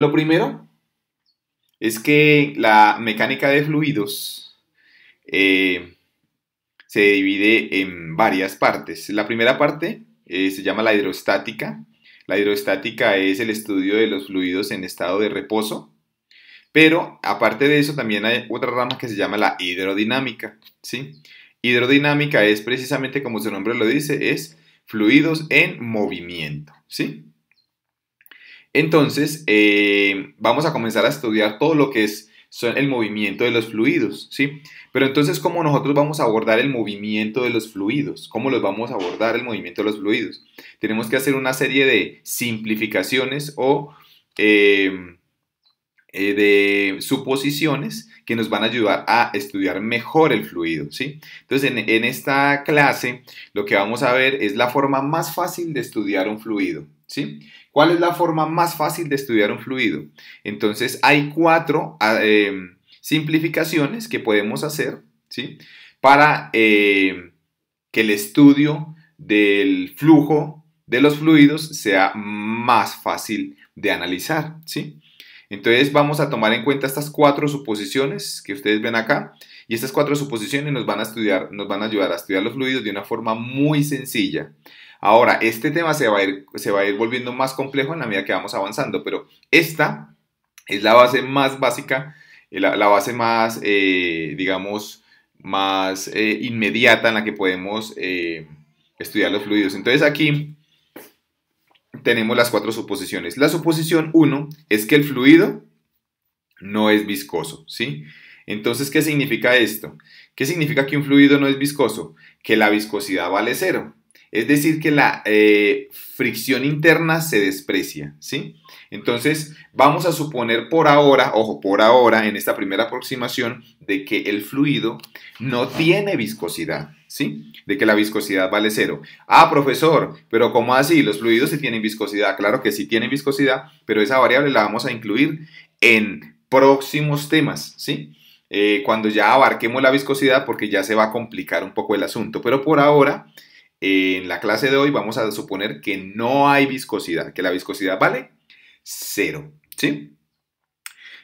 Lo primero es que la mecánica de fluidos eh, se divide en varias partes. La primera parte eh, se llama la hidrostática. La hidrostática es el estudio de los fluidos en estado de reposo. Pero aparte de eso también hay otra rama que se llama la hidrodinámica. ¿sí? Hidrodinámica es precisamente como su nombre lo dice, es fluidos en movimiento. ¿sí? Entonces, eh, vamos a comenzar a estudiar todo lo que es el movimiento de los fluidos, ¿sí? Pero entonces, ¿cómo nosotros vamos a abordar el movimiento de los fluidos? ¿Cómo los vamos a abordar el movimiento de los fluidos? Tenemos que hacer una serie de simplificaciones o eh, eh, de suposiciones que nos van a ayudar a estudiar mejor el fluido, ¿sí? Entonces, en, en esta clase, lo que vamos a ver es la forma más fácil de estudiar un fluido, ¿sí? ¿Cuál es la forma más fácil de estudiar un fluido? Entonces hay cuatro ah, em, simplificaciones que podemos hacer ¿sí? para em, que el estudio del flujo de los fluidos sea más fácil de analizar. ¿sí? Entonces vamos a tomar en cuenta estas cuatro suposiciones que ustedes ven acá y estas cuatro suposiciones nos van a estudiar, nos van a ayudar a estudiar los fluidos de una forma muy sencilla. Ahora, este tema se va, a ir, se va a ir volviendo más complejo en la medida que vamos avanzando, pero esta es la base más básica, eh, la, base más, eh, digamos, más eh, inmediata en la que podemos estudiar los fluidos. Entonces aquí tenemos las cuatro suposiciones. La suposición 1 es que el fluido no es viscoso, ¿sí? Entonces, ¿qué significa esto? ¿Qué significa que un fluido no es viscoso? Que la viscosidad vale cero. Es decir, que la eh, fricción interna se desprecia, ¿sí? Entonces, vamos a suponer por ahora, ojo, por ahora, en esta primera aproximación, de que el fluido no tiene viscosidad, ¿sí? De que la viscosidad vale cero. Ah, profesor, pero ¿cómo así? Los fluidos sí tienen viscosidad. Claro que sí tienen viscosidad, pero esa variable la vamos a incluir en próximos temas, ¿sí? Eh, cuando ya abarquemos la viscosidad, porque ya se va a complicar un poco el asunto. Pero por ahora en la clase de hoy vamos a suponer que no hay viscosidad, que la viscosidad vale cero, ¿sí?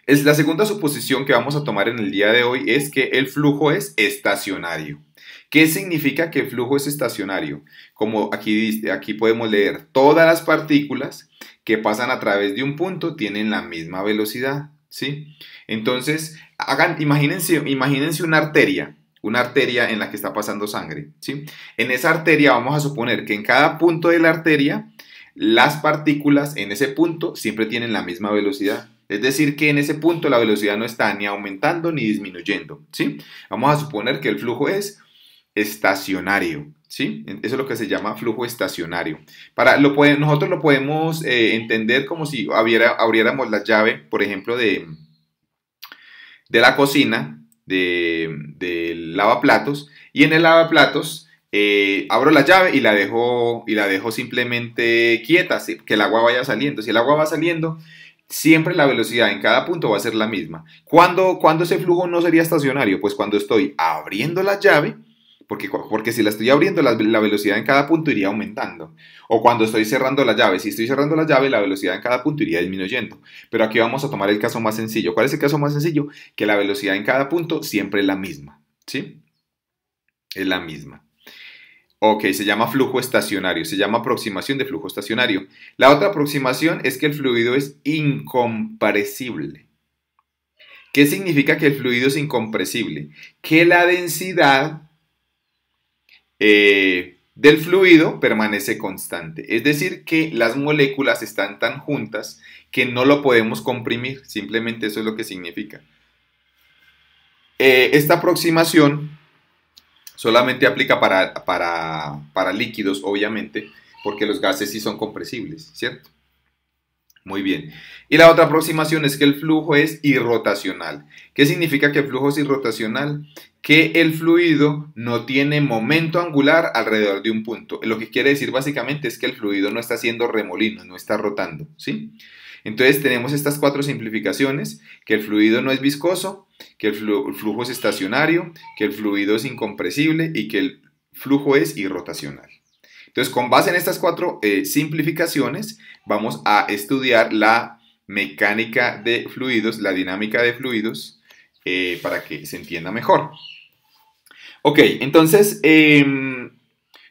Es la segunda suposición que vamos a tomar en el día de hoy es que el flujo es estacionario. ¿Qué significa que el flujo es estacionario? Como aquí, aquí podemos leer, todas las partículas que pasan a través de un punto tienen la misma velocidad, ¿sí? Entonces, hagan, imagínense, imagínense una arteria, una arteria en la que está pasando sangre. ¿sí? En esa arteria vamos a suponer que en cada punto de la arteria las partículas en ese punto siempre tienen la misma velocidad. Es decir, que en ese punto la velocidad no está ni aumentando ni disminuyendo. ¿sí? Vamos a suponer que el flujo es estacionario. ¿sí? Eso es lo que se llama flujo estacionario. Para, lo nosotros lo podemos eh, entender como si abriéramos la llave, por ejemplo, de, de la cocina de, lavaplatos y en el lavaplatos eh, abro la llave y la dejo, y la dejo simplemente quieta, que el agua vaya saliendo. Si el agua va saliendo, siempre la velocidad en cada punto va a ser la misma. Cuando cuando ese flujo no sería estacionario? Pues cuando estoy abriendo la llave porque, si la estoy abriendo, la, la, velocidad en cada punto iría aumentando. O cuando estoy cerrando la llave, si estoy cerrando la llave, la velocidad en cada punto iría disminuyendo. Pero aquí vamos a tomar el caso más sencillo. ¿Cuál es el caso más sencillo? Que la velocidad en cada punto siempre es la misma. ¿Sí? Es la misma. Ok, se llama flujo estacionario, se llama aproximación de flujo estacionario. La otra aproximación es que el fluido es incompresible. ¿Qué significa que el fluido es incompresible? Que la densidad eh, del fluido permanece constante. Es decir, que las moléculas están tan juntas que no lo podemos comprimir. Simplemente eso es lo que significa. Eh, esta aproximación solamente aplica para, para, para líquidos, obviamente, porque los gases sí son compresibles, ¿cierto? Muy bien. Y la otra aproximación es que el flujo es irrotacional. ¿Qué significa que el flujo es irrotacional? que el fluido no tiene momento angular alrededor de un punto. Lo que quiere decir básicamente es que el fluido no está haciendo remolino, no está rotando, ¿sí? Entonces tenemos estas cuatro simplificaciones, que el fluido no es viscoso, que el flujo es estacionario, que el fluido es incompresible y que el flujo es irrotacional. Entonces, con base en estas cuatro eh, simplificaciones, vamos a estudiar la mecánica de fluidos, la dinámica de fluidos, eh, para que se entienda mejor. Ok, entonces em,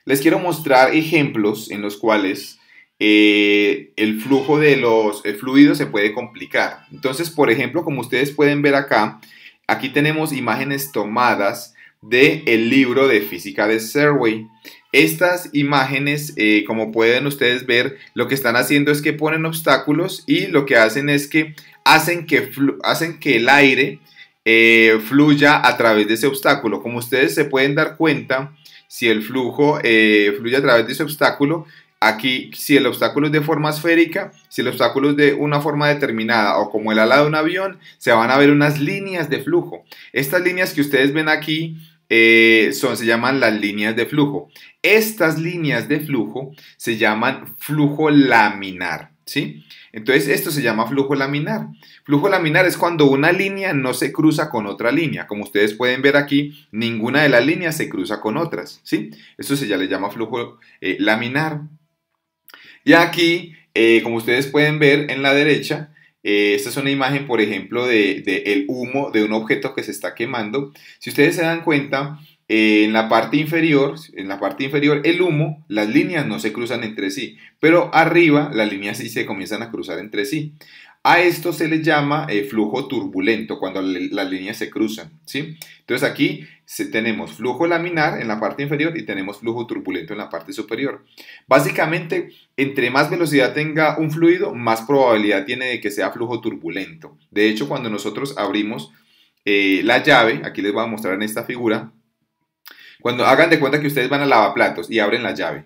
les quiero mostrar ejemplos en los cuales eh, el flujo de los fluidos se puede complicar. Entonces, por ejemplo, como ustedes pueden ver acá, aquí tenemos imágenes tomadas del el libro de física de Serway. Estas imágenes, eh, como pueden ustedes ver, lo que están haciendo es que ponen obstáculos y lo que hacen es que hacen que, hacen que el aire eh, fluya a través de ese obstáculo. Como ustedes se pueden dar cuenta, si el flujo eh, fluye a través de ese obstáculo, aquí si el obstáculo es de forma esférica, si el obstáculo es de una forma determinada o como el ala de un avión, se van a ver unas líneas de flujo. Estas líneas que ustedes ven aquí eh, son, se llaman las líneas de flujo. Estas líneas de flujo se llaman flujo laminar. ¿sí? Entonces esto se llama flujo laminar. Flujo laminar es cuando una línea no se cruza con otra línea. Como ustedes pueden ver aquí, ninguna de las líneas se cruza con otras, ¿sí? Esto se ya le llama flujo eh, laminar. Y aquí, eh, como ustedes pueden ver en la derecha, eh, esta es una imagen, por ejemplo, del de el humo de un objeto que se está quemando. Si ustedes se dan cuenta, eh, en la parte inferior, en la parte inferior, el humo, las líneas no se cruzan entre sí, pero arriba las líneas sí se comienzan a cruzar entre sí. A esto se le llama eh, flujo turbulento cuando las líneas se cruzan, ¿sí? Entonces aquí tenemos flujo laminar en la parte inferior y tenemos flujo turbulento en la parte superior. Básicamente, entre más velocidad tenga un fluido, más probabilidad tiene de que sea flujo turbulento. De hecho, cuando nosotros abrimos eh, la llave, aquí les voy a mostrar en esta figura, cuando hagan de cuenta que ustedes van a lavaplatos y abren la llave.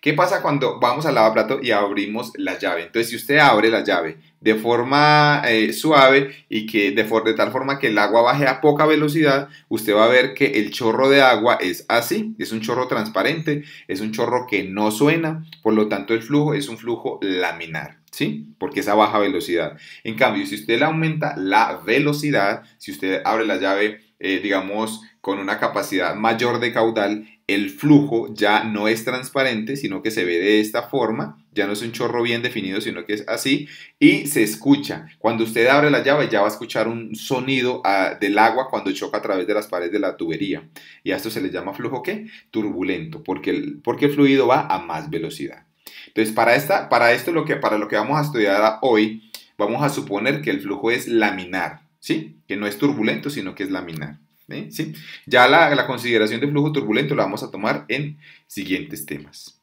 ¿Qué pasa cuando vamos al lavaplato y abrimos la llave? Entonces, si usted abre la llave de forma eh, suave y que de, de tal forma que el agua baje a poca velocidad, usted va a ver que el chorro de agua es así, es un chorro transparente, es un chorro que no suena, por lo tanto el flujo es un flujo laminar. ¿sí? Porque es a baja velocidad. En cambio, si usted le aumenta la velocidad, si usted abre la llave eh, digamos, con una capacidad mayor de caudal, el flujo ya no es transparente, sino que se ve de esta forma, ya no es un chorro bien definido, sino que es así, y se escucha. Cuando usted abre la llave ya va a escuchar un sonido ah, del agua cuando choca a través de las paredes de la tubería. Y a esto se le llama flujo ¿qué? Turbulento, porque el, porque el fluido va a más velocidad. Entonces, para, esta, para esto, lo que, para lo que vamos a estudiar hoy, vamos a suponer que el flujo es laminar. ¿sí? Que no es turbulento, sino que es laminar. ¿eh? ¿Sí? Ya la, consideración de flujo turbulento la vamos a tomar en siguientes temas.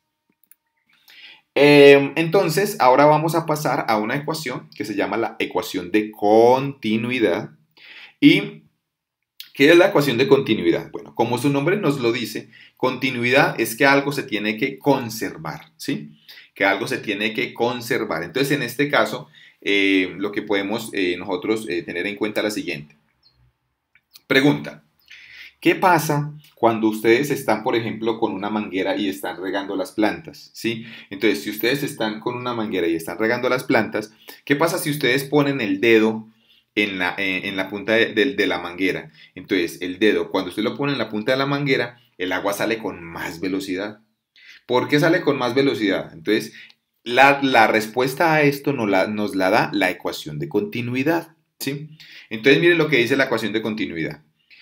Em, entonces, ahora vamos a pasar a una ecuación que se llama la ecuación de continuidad. ¿Y qué es la ecuación de continuidad? Bueno, como su nombre nos lo dice, continuidad es que algo se tiene que conservar, ¿sí? Que algo se tiene que conservar. Entonces, en este caso, eh, lo que podemos eh, nosotros eh, tener en cuenta la siguiente. Pregunta, ¿qué pasa cuando ustedes están, por ejemplo, con una manguera y están regando las plantas? ¿sí? Entonces, si ustedes están con una manguera y están regando las plantas, ¿qué pasa si ustedes ponen el dedo en la, punta de, de la manguera? Entonces, el dedo, cuando usted lo pone en la punta de la manguera, el agua sale con más velocidad. ¿Por qué sale con más velocidad? Entonces, la, respuesta a esto nos la, nos la da la ecuación de continuidad. ¿sí? Entonces, miren lo que dice la ecuación de continuidad.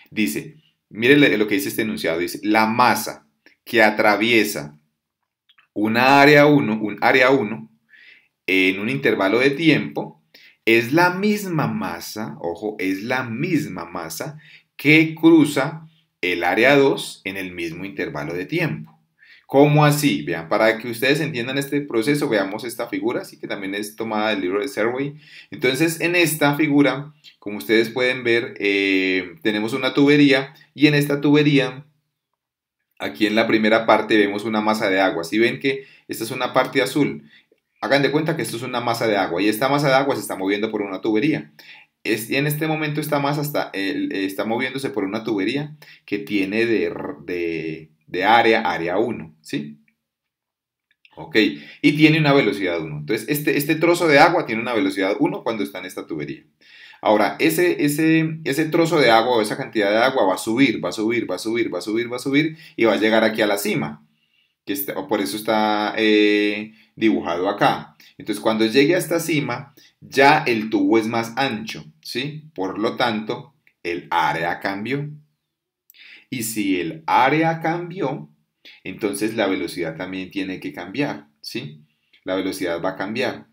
Dice, miren lo que dice este enunciado, dice, la masa que atraviesa una área 1, un área 1, en un intervalo de tiempo, es la misma masa, ojo, es la misma masa que cruza el área 2 en el mismo intervalo de tiempo. ¿Cómo así? Vean, para que ustedes entiendan este proceso, veamos esta figura, así que también es tomada del libro de Serway. Entonces, en esta figura, como ustedes pueden ver, eh, tenemos una tubería y en esta tubería, aquí en la primera parte, vemos una masa de agua. Si ven que esta es una parte azul, hagan de cuenta que esto es una masa de agua y esta masa de agua se está moviendo por una tubería. y en este momento esta masa está, está moviéndose por una tubería que tiene de de área, área 1, ¿sí? Ok, y tiene una velocidad 1. Entonces, este, este, trozo de agua tiene una velocidad 1 cuando está en esta tubería. Ahora, ese, ese, trozo de agua o esa cantidad de agua va a subir, va a subir, va a subir, va a subir, va a subir y va a llegar aquí a la cima. Que por eso está eh, dibujado acá. Entonces, cuando llegue a esta cima, ya el tubo es más ancho, ¿sí? Por lo tanto, el área cambió. Y si el área cambió, entonces la velocidad también tiene que cambiar, ¿sí? La velocidad va a cambiar.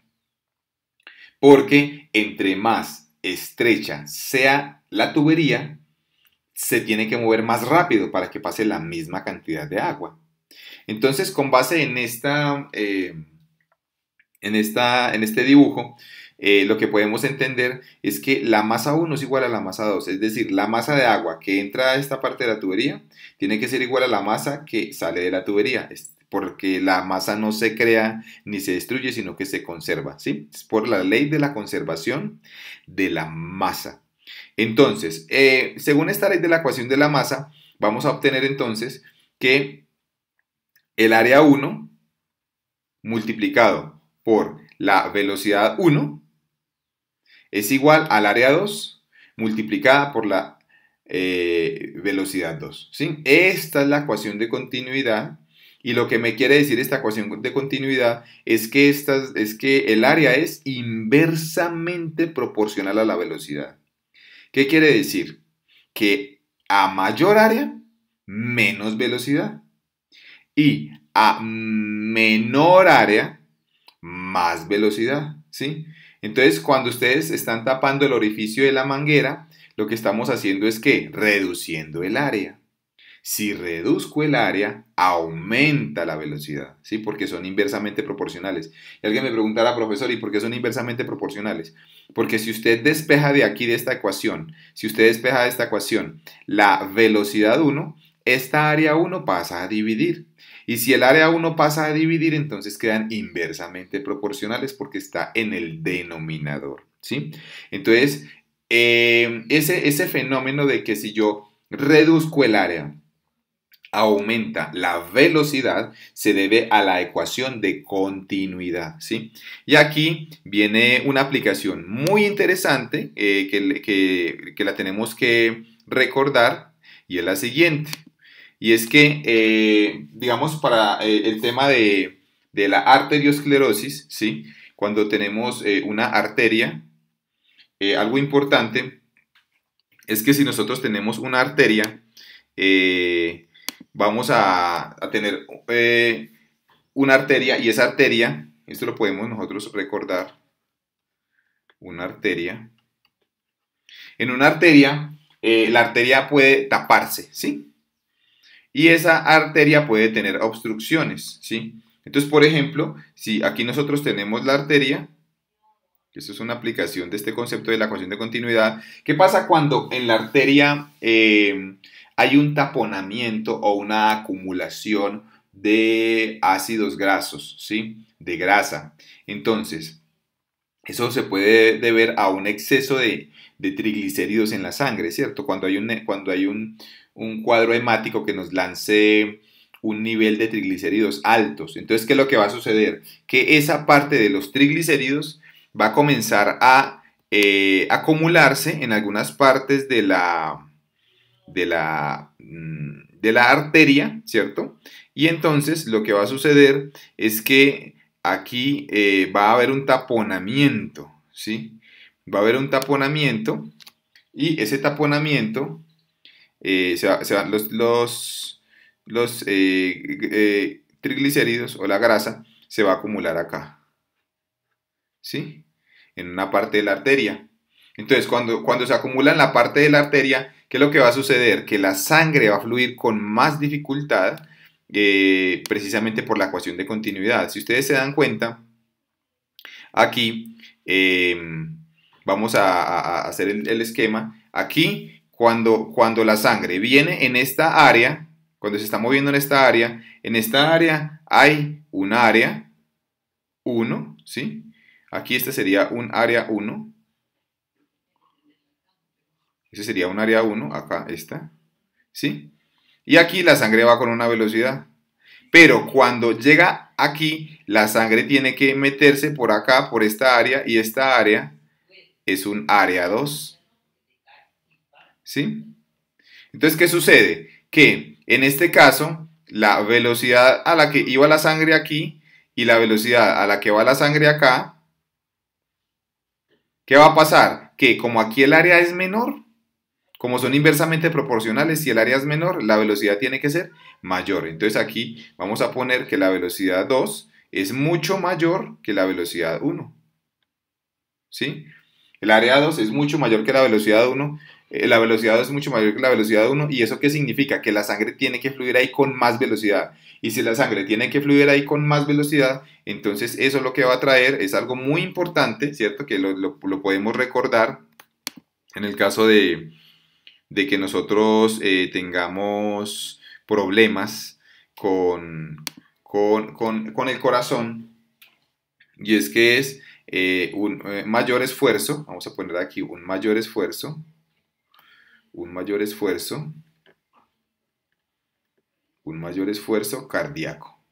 Porque entre más estrecha sea la tubería, se tiene que mover más rápido para que pase la misma cantidad de agua. Entonces, con base en, esta, eh, en, esta, en este dibujo, eh, lo que podemos entender es que la masa 1 es igual a la masa 2, es decir, la masa de agua que entra a esta parte de la tubería tiene que ser igual a la masa que sale de la tubería, porque la masa no se crea ni se destruye, sino que se conserva, ¿sí? Es por la ley de la conservación de la masa. Entonces, eh, según esta ley de la ecuación de la masa, vamos a obtener entonces que el área 1 multiplicado por la velocidad 1 es igual al área 2 multiplicada por la eh, velocidad 2. ¿sí? Esta es la ecuación de continuidad y lo que me quiere decir esta ecuación de continuidad es que, es que el área es inversamente proporcional a la velocidad. ¿Qué quiere decir? Que a mayor área, menos velocidad. Y a menor área, más velocidad. ¿sí? Entonces, cuando ustedes están tapando el orificio de la manguera, lo que estamos haciendo es que reduciendo el área. Si reduzco el área, aumenta la velocidad, ¿sí? Porque son inversamente proporcionales. Y alguien me preguntará, profesor, ¿y por qué son inversamente proporcionales? Porque si usted despeja de aquí, de esta ecuación, si usted despeja de esta ecuación la velocidad 1, esta área 1 pasa a dividir. Y si el área 1 pasa a dividir, entonces quedan inversamente proporcionales porque está en el denominador. ¿sí? Entonces, em, ese, ese fenómeno de que si yo reduzco el área, aumenta la velocidad se debe a la ecuación de continuidad, ¿sí? Y aquí viene una aplicación muy interesante eh, que, que la tenemos que recordar y es la siguiente. Y es que, eh, digamos, para eh, el tema de, la arteriosclerosis, ¿sí? cuando tenemos eh, una arteria, algo importante es que si nosotros tenemos una arteria, vamos a tener una arteria y esa arteria, esto lo podemos nosotros recordar, una arteria. En una arteria, la arteria puede taparse, ¿sí? y esa arteria puede tener obstrucciones, ¿sí? Entonces, por ejemplo, si aquí nosotros tenemos la arteria, esto es una aplicación de este concepto de la ecuación de continuidad, ¿qué pasa cuando en la arteria eh, hay un taponamiento o una acumulación de ácidos grasos, ¿sí? De grasa. Entonces, eso se puede deber a un exceso de, de triglicéridos en la sangre, ¿cierto? Cuando hay un, cuando hay un, un cuadro hemático que nos lance un nivel de triglicéridos altos. Entonces, ¿qué es lo que va a suceder? Que esa parte de los triglicéridos va a comenzar a eh, acumularse en algunas partes de la, de la, mm, de la arteria, ¿cierto? Y entonces lo que va a suceder es que aquí eh, va a haber un taponamiento, ¿sí? Va a haber un taponamiento y ese taponamiento eh, se, van los, los, eh, eh, triglicéridos o la grasa se va a acumular acá. ¿Sí? En una parte de la arteria. Entonces, cuando, cuando se acumula en la parte de la arteria, ¿qué es lo que va a suceder? Que la sangre va a fluir con más dificultad precisamente por la ecuación de continuidad. Si ustedes se dan cuenta, aquí vamos a, hacer el, el esquema. Aquí cuando, la sangre viene en esta área, cuando se está moviendo en esta área, en esta área hay un área 1, ¿sí? Aquí este sería un área 1. Ese sería un área 1, acá está, ¿sí? Y aquí la sangre va con una velocidad. Pero cuando llega aquí, la sangre tiene que meterse por acá, por esta área, y esta área es un área 2. ¿sí? Entonces, ¿qué sucede? Que en este caso, la velocidad a la que iba la sangre aquí y la velocidad a la que va la sangre acá, ¿qué va a pasar? Que como aquí el área es menor, como son inversamente proporcionales, y el área es menor, la velocidad tiene que ser mayor. Entonces aquí vamos a poner que la velocidad 2 es mucho mayor que la velocidad 1. ¿Sí? El área 2 es mucho mayor que la velocidad 1 eh, la velocidad es mucho mayor que la velocidad 1 ¿Y eso qué significa? Que la sangre tiene que fluir ahí con más velocidad. Y si la sangre tiene que fluir ahí con más velocidad, entonces eso lo que va a traer es algo muy importante, ¿cierto? Que lo, podemos recordar en el caso de, que nosotros eh, tengamos problemas con, el corazón. Y es que es eh, un mayor esfuerzo, vamos a poner aquí un mayor esfuerzo un mayor esfuerzo, un mayor esfuerzo cardíaco.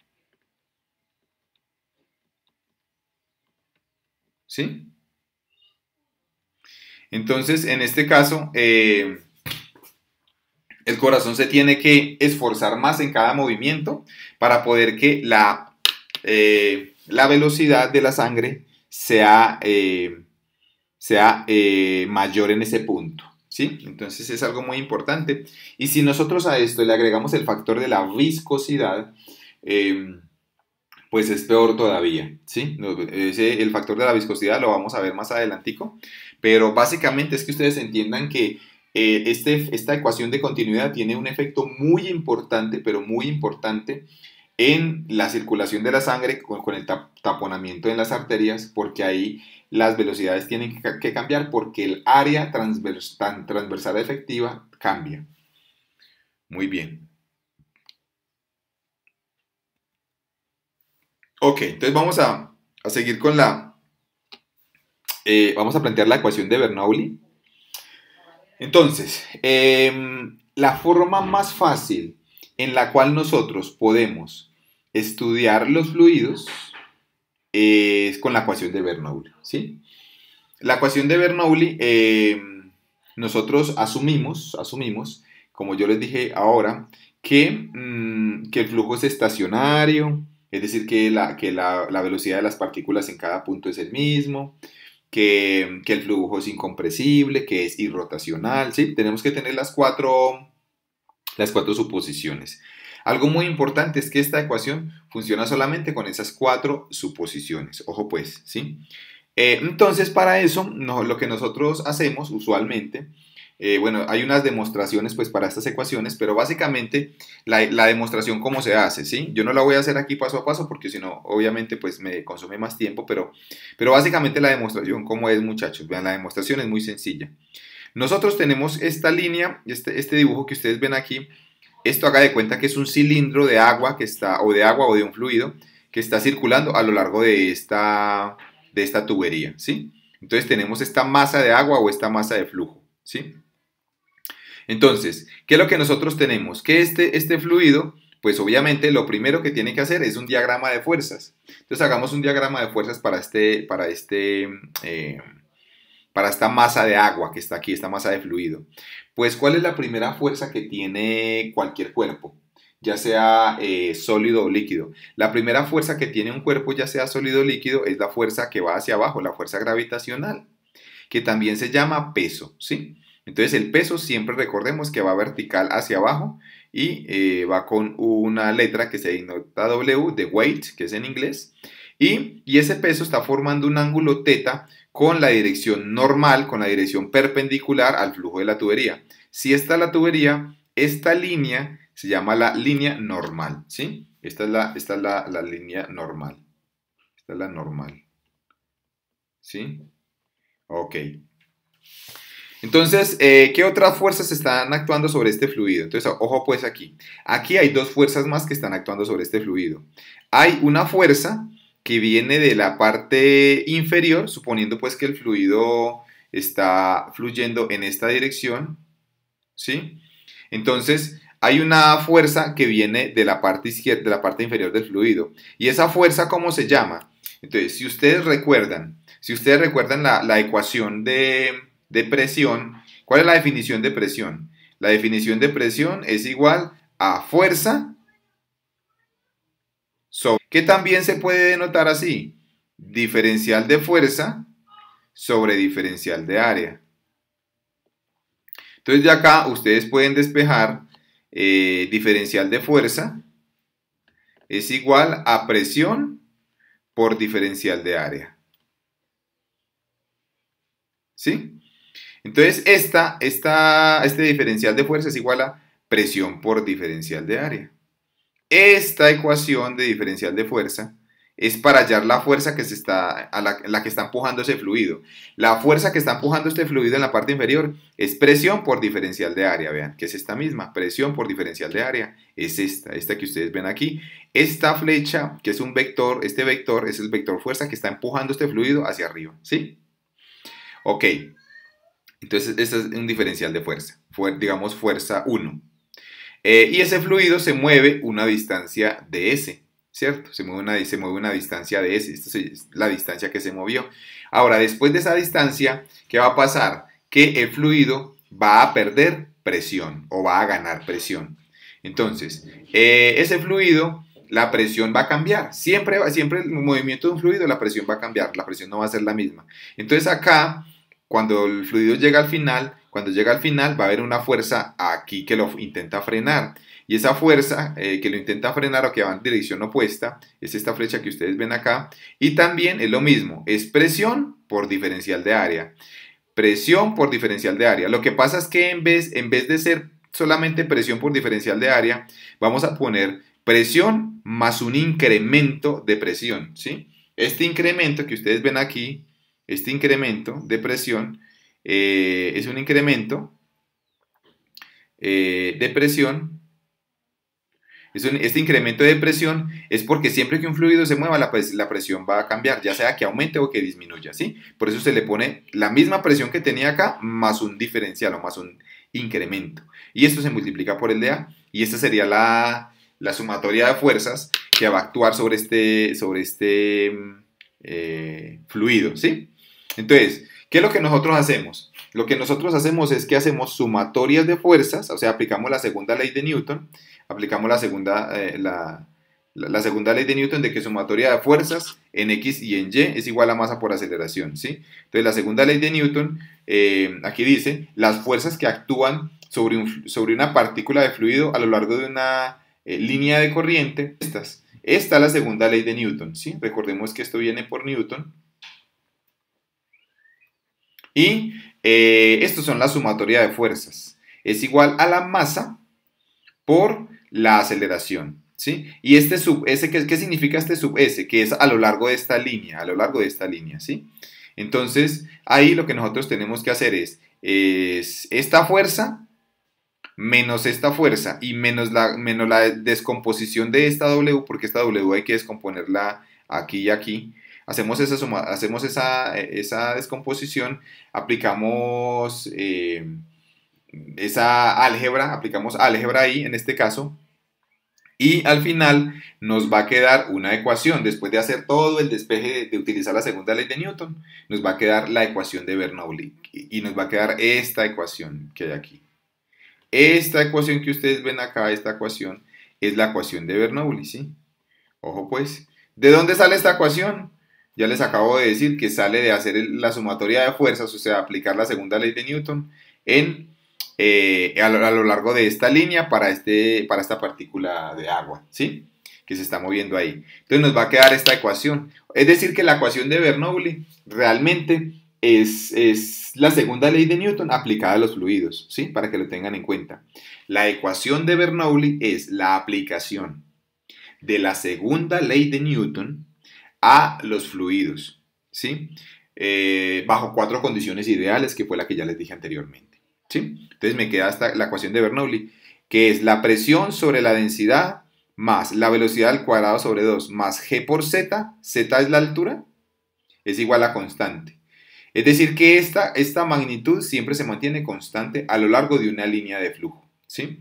¿Sí? Entonces, en este caso, eh, el corazón se tiene que esforzar más en cada movimiento para poder que la, eh, la velocidad de la sangre sea, eh, sea mayor en ese punto. ¿sí? Entonces es algo muy importante. Y si nosotros a esto le agregamos el factor de la viscosidad, em, pues es peor todavía, ¿sí? el factor de la viscosidad lo vamos a ver más adelantico, pero básicamente es que ustedes entiendan que eh, este, esta ecuación de continuidad tiene un efecto muy importante, pero muy importante, en la circulación de la sangre con, el taponamiento en las arterias, porque ahí las velocidades tienen que, cambiar porque el área transversal efectiva cambia. Muy bien. Ok, entonces vamos a, a seguir con la... Eh, vamos a plantear la ecuación de Bernoulli. Entonces, em, la forma más fácil en la cual nosotros podemos estudiar los fluidos es con la ecuación de Bernoulli. ¿sí? La ecuación de Bernoulli, em, nosotros asumimos, asumimos, como yo les dije ahora, mm, que, el flujo es estacionario, es decir, que, la, que la, velocidad de las partículas en cada punto es el mismo, que, que el flujo es incompresible, que es irrotacional, ¿sí? Tenemos que tener las cuatro las cuatro suposiciones. Algo muy importante es que esta ecuación funciona solamente con esas cuatro suposiciones. Ojo pues, ¿sí? Eh, entonces, para eso, lo que nosotros hacemos usualmente, eh, bueno, hay unas demostraciones pues para estas ecuaciones, pero básicamente la, demostración cómo se hace, ¿sí? Yo no la voy a hacer aquí paso a paso porque si no, obviamente pues me consume más tiempo, pero, pero básicamente la demostración cómo es, muchachos. Vean, la demostración es muy sencilla. Nosotros tenemos esta línea, este, este dibujo que ustedes ven aquí, esto haga de cuenta que es un cilindro de agua que está, o de agua o de un fluido, que está circulando a lo largo de esta, de esta tubería, ¿sí? Entonces tenemos esta masa de agua o esta masa de flujo, ¿sí? Entonces, ¿qué es lo que nosotros tenemos? Que este, este fluido, pues obviamente lo primero que tiene que hacer es un diagrama de fuerzas. Entonces hagamos un diagrama de fuerzas para este, para este, eh, para esta masa de agua que está aquí, esta masa de fluido. Pues, ¿cuál es la primera fuerza que tiene cualquier cuerpo? ya sea eh, sólido o líquido. La primera fuerza que tiene un cuerpo, ya sea sólido o líquido, es la fuerza que va hacia abajo, la fuerza gravitacional, que también se llama peso, ¿sí? Entonces el peso siempre recordemos que va vertical hacia abajo y eh, va con una letra que se denota W de weight, que es en inglés, y, ese peso está formando un ángulo teta con la dirección normal, con la dirección perpendicular al flujo de la tubería. Si está la tubería, esta línea se llama la línea normal, ¿sí? Esta es la, esta la, línea normal. Esta es la normal. ¿Sí? Ok. Entonces, eh, ¿qué otras fuerzas están actuando sobre este fluido? Entonces, ojo pues aquí. Aquí hay dos fuerzas más que están actuando sobre este fluido. Hay una fuerza que viene de la parte inferior, suponiendo pues que el fluido está fluyendo en esta dirección, ¿sí? Entonces, hay una fuerza que viene de la parte izquierda, de la parte inferior del fluido. ¿Y esa fuerza cómo se llama? Entonces, si ustedes recuerdan, si ustedes recuerdan la, la ecuación de, de presión, ¿cuál es la definición de presión? La definición de presión es igual a fuerza ¿Qué que también se puede denotar así, diferencial de fuerza sobre diferencial de área. Entonces de acá ustedes pueden despejar eh, diferencial de fuerza es igual a presión por diferencial de área. ¿Sí? Entonces, esta, esta, este diferencial de fuerza es igual a presión por diferencial de área. Esta ecuación de diferencial de fuerza es para hallar la fuerza que se está, a la, que está empujando ese fluido. La fuerza que está empujando este fluido en la parte inferior es presión por diferencial de área, vean, que es esta misma, presión por diferencial de área, es esta, esta que ustedes ven aquí. Esta flecha, que es un vector, este vector es el vector fuerza que está empujando este fluido hacia arriba, ¿sí? Ok, entonces este es un diferencial de fuerza, digamos fuerza 1. Eh, y ese fluido se mueve una distancia de S, ¿cierto? Se mueve una, se mueve una distancia de S, esta es la distancia que se movió. Ahora, después de esa distancia, ¿qué va a pasar? Que el fluido va a perder presión o va a ganar presión. Entonces, eh, ese fluido, la presión va a cambiar. Siempre, siempre el movimiento de un fluido, la presión va a cambiar, la presión no va a ser la misma. Entonces acá, cuando el fluido llega al final, cuando llega al final va a haber una fuerza aquí que lo intenta frenar. Y esa fuerza eh, que lo intenta frenar o que va en dirección opuesta es esta flecha que ustedes ven acá. Y también es lo mismo, es presión por diferencial de área. Presión por diferencial de área. Lo que pasa es que en vez, en vez de ser solamente presión por diferencial de área, vamos a poner presión más un incremento de presión. ¿sí? Este incremento que ustedes ven aquí, este incremento de presión, eh, es un incremento eh, de presión. Es este incremento de presión es porque siempre que un fluido se mueva, la, presión va a cambiar, ya sea que aumente o que disminuya, ¿sí? Por eso se le pone la misma presión que tenía acá más un diferencial o más un incremento. Y esto se multiplica por el de A y esta sería la, sumatoria de fuerzas que va a actuar sobre este, sobre este mm, eh, fluido, ¿sí? Entonces, ¿Qué es lo que nosotros hacemos? Lo que nosotros hacemos es que hacemos sumatorias de fuerzas, o sea, aplicamos la segunda ley de Newton, aplicamos la segunda, eh, la, segunda ley de Newton de que sumatoria de fuerzas en X y en Y es igual a masa por aceleración, ¿sí? Entonces la segunda ley de Newton, eh, aquí dice, las fuerzas que actúan sobre, un, sobre, una partícula de fluido a lo largo de una eh, línea de corriente, estas. Esta es la segunda ley de Newton, ¿sí? Recordemos que esto viene por Newton. Y eh, estos son la sumatoria de fuerzas. Es igual a la masa por la aceleración. ¿sí? Y este sub S, ¿qué, ¿qué, significa este sub S? Que es a lo largo de esta línea, a lo largo de esta línea, ¿sí? Entonces, ahí lo que nosotros tenemos que hacer es, esta fuerza menos esta fuerza y menos la, menos la descomposición de esta W, porque esta W hay que descomponerla aquí y aquí, hacemos esa, hacemos esa, descomposición, aplicamos eh, esa álgebra, aplicamos álgebra ahí en este caso, y al final nos va a quedar una ecuación, después de hacer todo el despeje de, utilizar la segunda ley de Newton, nos va a quedar la ecuación de Bernoulli y nos va a quedar esta ecuación que hay aquí. Esta ecuación que ustedes ven acá, esta ecuación, es la ecuación de Bernoulli, ¿sí? Ojo pues, ¿de dónde sale esta ecuación? Ya les acabo de decir que sale de hacer la sumatoria de fuerzas, o sea, aplicar la segunda ley de Newton en, eh, a, lo, largo de esta línea para, este, para esta partícula de agua, ¿sí? Que se está moviendo ahí. Entonces nos va a quedar esta ecuación. Es decir, que la ecuación de Bernoulli realmente es, es, la segunda ley de Newton aplicada a los fluidos, ¿sí? Para que lo tengan en cuenta. La ecuación de Bernoulli es la aplicación de la segunda ley de Newton a los fluidos, ¿sí? Eh, bajo cuatro condiciones ideales, que fue la que ya les dije anteriormente, ¿sí? Entonces me queda hasta la ecuación de Bernoulli, que es la presión sobre la densidad más la velocidad al cuadrado sobre 2 más g por z, z es la altura, es igual a constante. Es decir, que esta, esta magnitud siempre se mantiene constante a lo largo de una línea de flujo, ¿sí?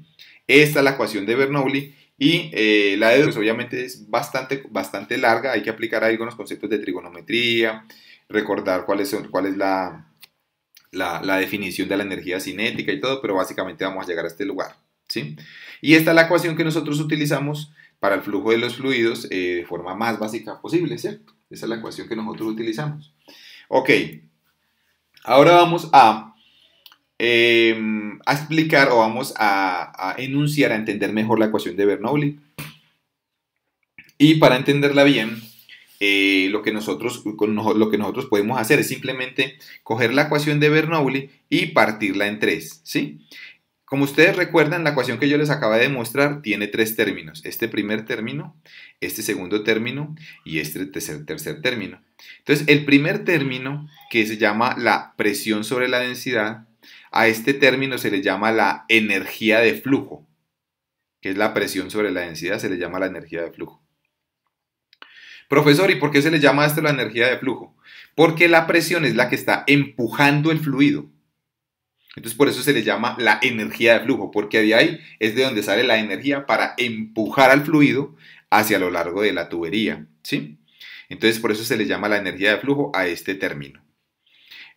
Esta es la ecuación de Bernoulli y eh, la de obviamente es bastante, bastante larga, hay que aplicar algunos conceptos de trigonometría, recordar cuál es, cuál es la, la, definición de la energía cinética y todo, pero básicamente vamos a llegar a este lugar. ¿sí? Y esta es la ecuación que nosotros utilizamos para el flujo de los fluidos eh, de forma más básica posible, ¿cierto? Esa es la ecuación que nosotros utilizamos. Ok, ahora vamos a Em, a explicar o vamos a, enunciar, a entender mejor la ecuación de Bernoulli. Y para entenderla bien, eh, lo, que nosotros, lo que nosotros podemos hacer es simplemente coger la ecuación de Bernoulli y partirla en tres, ¿sí? Como ustedes recuerdan, la ecuación que yo les acaba de mostrar tiene tres términos. Este primer término, este segundo término y este tercer, tercer término. Entonces, el primer término, que se llama la presión sobre la densidad, a este término se le llama la energía de flujo, que es la presión sobre la densidad, se le llama la energía de flujo. Profesor, ¿y por qué se le llama a esto la energía de flujo? Porque la presión es la que está empujando el fluido. Entonces por eso se le llama la energía de flujo, porque de ahí es de donde sale la energía para empujar al fluido hacia lo largo de la tubería, ¿sí? Entonces por eso se le llama la energía de flujo a este término.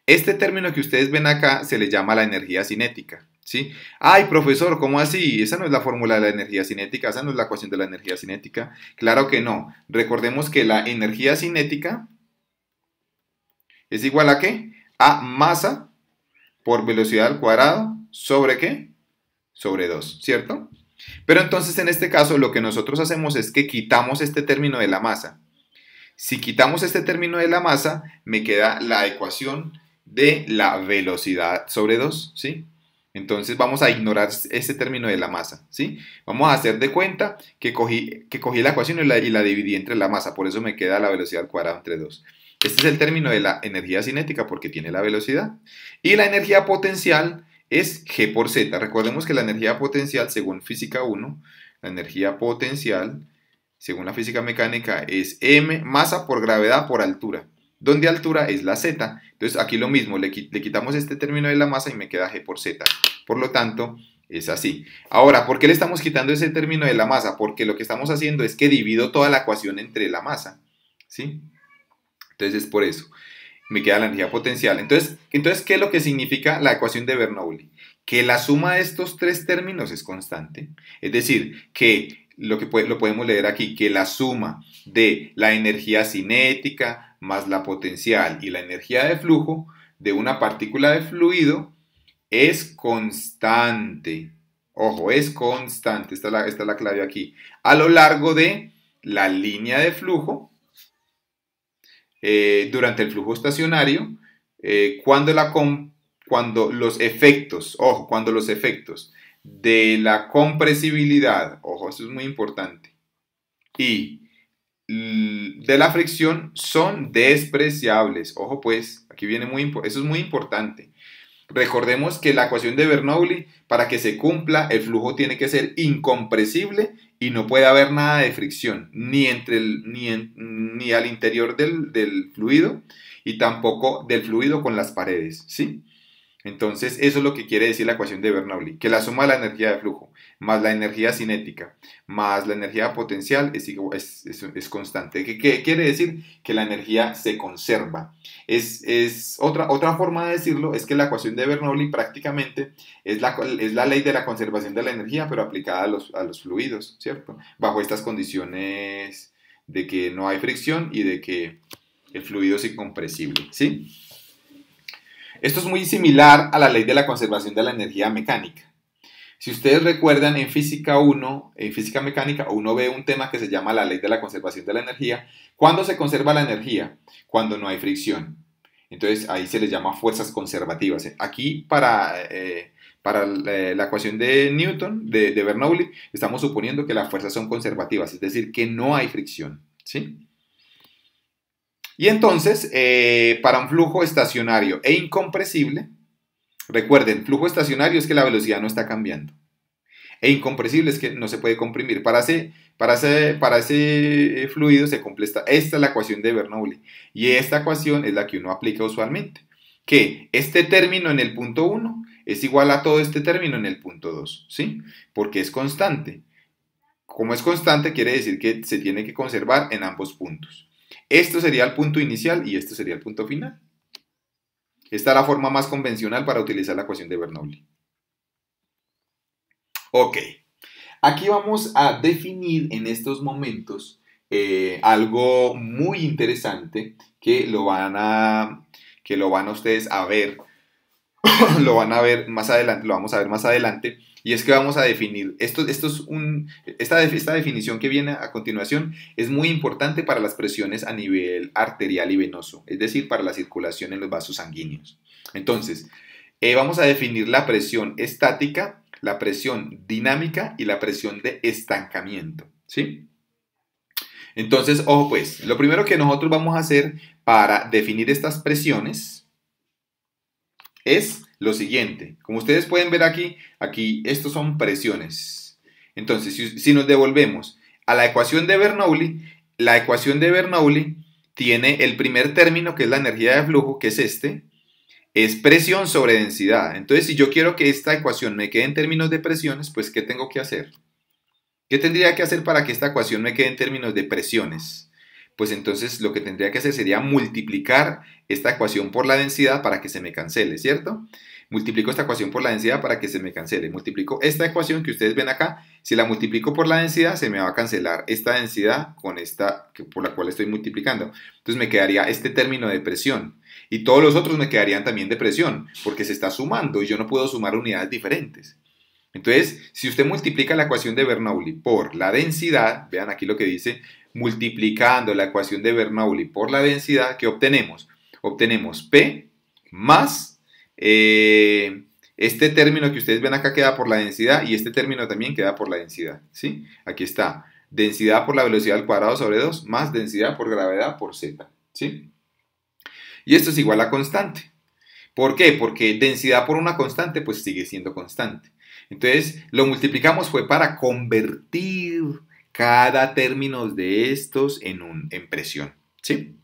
Este término que ustedes ven acá se le llama la energía cinética. ¿Sí? Ay, profesor, ¿cómo así? Esa no es la fórmula de la energía cinética, esa no es la ecuación de la energía cinética. Claro que no. Recordemos que la energía cinética es igual a qué? A masa por velocidad al cuadrado sobre qué? Sobre 2, ¿cierto? Pero entonces en este caso lo que nosotros hacemos es que quitamos este término de la masa. Si quitamos este término de la masa, me queda la ecuación de la velocidad sobre 2, ¿sí? Entonces vamos a ignorar este término de la masa, ¿sí? Vamos a hacer de cuenta que cogí, que cogí la ecuación y la, y la, dividí entre la masa, por eso me queda la velocidad cuadrada entre 2. Este es el término de la energía cinética porque tiene la velocidad. Y la energía potencial es G por Z. Recordemos que la energía potencial, según física 1, la energía potencial, según la física mecánica, es M, masa por gravedad por altura donde altura es la z. Entonces aquí lo mismo, le, quitamos este término de la masa y me queda g por z. Por lo tanto, es así. Ahora, ¿por qué le estamos quitando ese término de la masa? Porque lo que estamos haciendo es que divido toda la ecuación entre la masa. ¿Sí? Entonces es por eso. Me queda la energía potencial. Entonces, entonces, ¿qué es lo que significa la ecuación de Bernoulli? Que la suma de estos tres términos es constante. Es decir, que lo que lo podemos leer aquí, que la suma de la energía cinética más la potencial y la energía de flujo de una partícula de fluido es constante. Ojo, es constante. Esta es la, la clave aquí. A lo largo de la línea de flujo, eh, durante el flujo estacionario, eh, cuando, la, cuando los efectos, ojo, cuando los efectos de la compresibilidad, ojo, eso es muy importante, y de la fricción son despreciables. Ojo pues, aquí viene muy, eso es muy importante. Recordemos que la ecuación de Bernoulli, para que se cumpla, el flujo tiene que ser incompresible y no puede haber nada de fricción, ni, entre ni, al interior del, del, fluido y tampoco del fluido con las paredes, ¿sí? Entonces, eso es lo que quiere decir la ecuación de Bernoulli, que la suma de la energía de flujo más la energía cinética más la energía potencial es, constante. ¿Qué, quiere decir? Que la energía se conserva. Es, otra, forma de decirlo es que la ecuación de Bernoulli prácticamente es la, ley de la conservación de la energía, pero aplicada a los fluidos, ¿cierto? Bajo estas condiciones de que no hay fricción y de que el fluido es incompresible, ¿sí? Esto es muy similar a la ley de la conservación de la energía mecánica. Si ustedes recuerdan, en física 1, en física mecánica, uno ve un tema que se llama la ley de la conservación de la energía. ¿Cuándo se conserva la energía? Cuando no hay fricción. Entonces ahí se les llama fuerzas conservativas. Aquí para, eh, para eh, la ecuación de Newton, de, de Bernoulli, estamos suponiendo que las fuerzas son conservativas, es decir, que no hay fricción. ¿sí? Y entonces, eh, para un flujo estacionario e incompresible, recuerden, flujo estacionario es que la velocidad no está cambiando. E incompresible es que no se puede comprimir. Para ese, para para ese eh, fluido se cumple Esta es la ecuación de Bernoulli. Y esta ecuación es la que uno aplica usualmente. Que este término en el punto 1 es igual a todo este término en el punto 2. ¿Sí? Porque es constante. Como es constante, quiere decir que se tiene que conservar en ambos puntos. Esto sería el punto inicial y esto sería el punto final. Esta es la forma más convencional para utilizar la ecuación de Bernoulli. Ok, aquí vamos a definir en estos momentos eh, algo muy interesante que lo, van a, que lo van a ustedes a ver lo van a ver más adelante, lo vamos a ver más adelante, y es que vamos a definir, esto, esto es un, esta, esta definición que viene a continuación es muy importante para las presiones a nivel arterial y venoso, es decir, para la circulación en los vasos sanguíneos. Entonces, eh, vamos a definir la presión estática, la presión dinámica y la presión de estancamiento, ¿sí? Entonces, ojo pues, lo primero que nosotros vamos a hacer para definir estas presiones, es lo siguiente. Como ustedes pueden ver aquí, aquí estos son presiones. Entonces, si, nos devolvemos a la ecuación de Bernoulli, la ecuación de Bernoulli tiene el primer término, que es la energía de flujo, que es este, es presión sobre densidad. Entonces, si yo quiero que esta ecuación me quede en términos de presiones, pues, ¿qué tengo que hacer? ¿Qué tendría que hacer para que esta ecuación me quede en términos de presiones? pues entonces lo que tendría que hacer sería multiplicar esta ecuación por la densidad para que se me cancele, ¿cierto? Multiplico esta ecuación por la densidad para que se me cancele. Multiplico esta ecuación que ustedes ven acá, si la multiplico por la densidad, se me va a cancelar esta densidad con esta por la cual estoy multiplicando. Entonces me quedaría este término de presión. Y todos los otros me quedarían también de presión, porque se está sumando y yo no puedo sumar unidades diferentes. Entonces, si usted multiplica la ecuación de Bernoulli por la densidad, vean aquí lo que dice, multiplicando la ecuación de Bernoulli por la densidad, ¿qué obtenemos? Obtenemos P más eh, este término que ustedes ven acá queda por la densidad y este término también queda por la densidad, ¿sí? Aquí está, densidad por la velocidad al cuadrado sobre 2 más densidad por gravedad por Z, ¿sí? Y esto es igual a constante. ¿Por qué? Porque densidad por una constante pues sigue siendo constante. Entonces lo multiplicamos fue para convertir cada término de estos en, un, presión. ¿sí?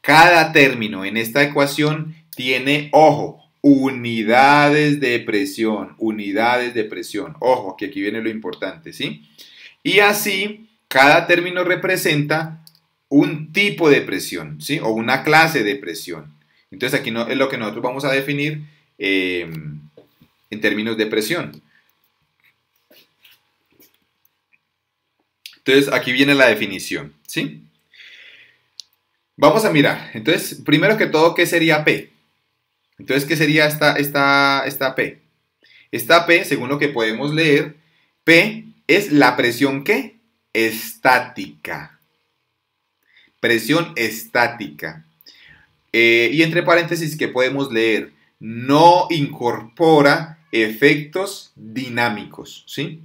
Cada término en esta ecuación tiene, ojo, unidades de presión, unidades de presión. Ojo, que aquí viene lo importante, ¿sí? Y así, cada término representa un tipo de presión, ¿sí? O una clase de presión. Entonces aquí no, es lo que nosotros vamos a definir. Eh, en términos de presión. Entonces, aquí viene la definición, ¿sí? Vamos a mirar. Entonces, primero que todo, ¿qué sería P? Entonces, ¿qué sería esta, esta, esta P? Esta P, según lo que podemos leer, P es la presión ¿qué? Estática. Presión estática. Eh, y entre paréntesis, ¿qué podemos leer? No incorpora efectos dinámicos, ¿sí?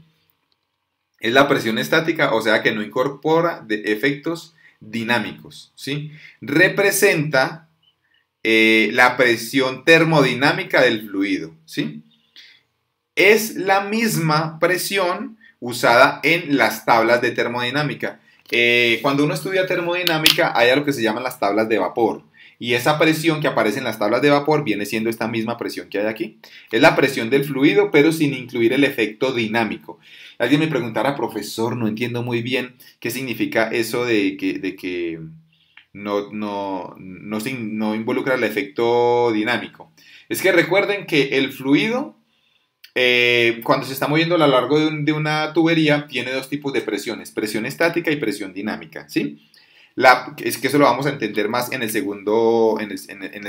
Es la presión estática, o sea que no incorpora de efectos dinámicos, ¿sí? Representa eh, la presión termodinámica del fluido, ¿sí? Es la misma presión usada en las tablas de termodinámica. Eh, cuando uno estudia termodinámica, hay algo que se llaman las tablas de vapor, y esa presión que aparece en las tablas de vapor viene siendo esta misma presión que hay aquí. Es la presión del fluido, pero sin incluir el efecto dinámico. Alguien me preguntará, profesor, no entiendo muy bien qué significa eso de que, no, involucra el efecto dinámico. Es que recuerden que el fluido eh, cuando se está moviendo a lo largo de, de, una tubería, tiene dos tipos de presiones, presión estática y presión dinámica, ¿sí? es que eso lo vamos a entender más en el, segundo, en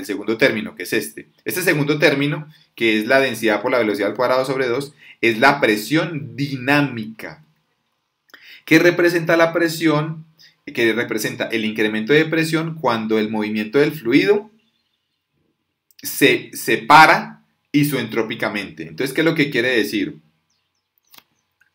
segundo término, que es este. Este segundo término, que es la densidad por la velocidad al cuadrado sobre 2, es la presión dinámica, que representa la presión, que representa el incremento de presión cuando el movimiento del fluido se separa isoentrópicamente. Entonces, ¿qué es lo que quiere decir?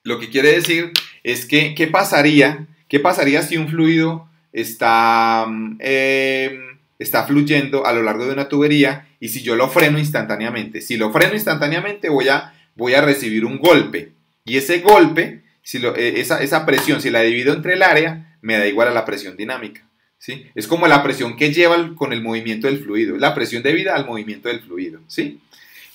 Lo que quiere decir es que, ¿qué pasaría? ¿Qué pasaría si un fluido está, mm, em, está fluyendo a lo largo de una tubería y si yo lo freno instantáneamente, si lo freno instantáneamente voy a, voy a recibir un golpe y ese golpe, si eh, esa, presión, si la divido entre el área, me da igual a la presión dinámica. ¿Sí? Es como la presión que lleva con el movimiento del fluido, la presión debida al movimiento del fluido, ¿sí?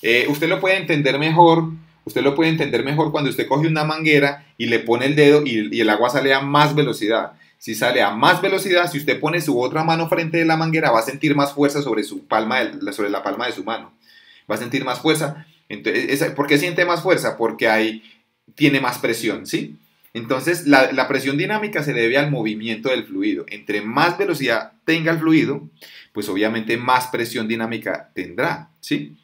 Eh, usted lo puede entender mejor, usted lo puede entender mejor cuando usted coge una manguera y le pone el dedo y el agua sale a más velocidad. Si sale a más velocidad, si usted pone su otra mano frente de la manguera, va a sentir más fuerza sobre, su palma sobre la palma de su mano. Va a sentir más fuerza. Entonces, e-, ¿Por qué siente más fuerza? Porque ahí tiene más presión, ¿sí? Entonces, la, la, presión dinámica se debe al movimiento del fluido. Entre más velocidad tenga el fluido, pues obviamente más presión dinámica tendrá, ¿sí?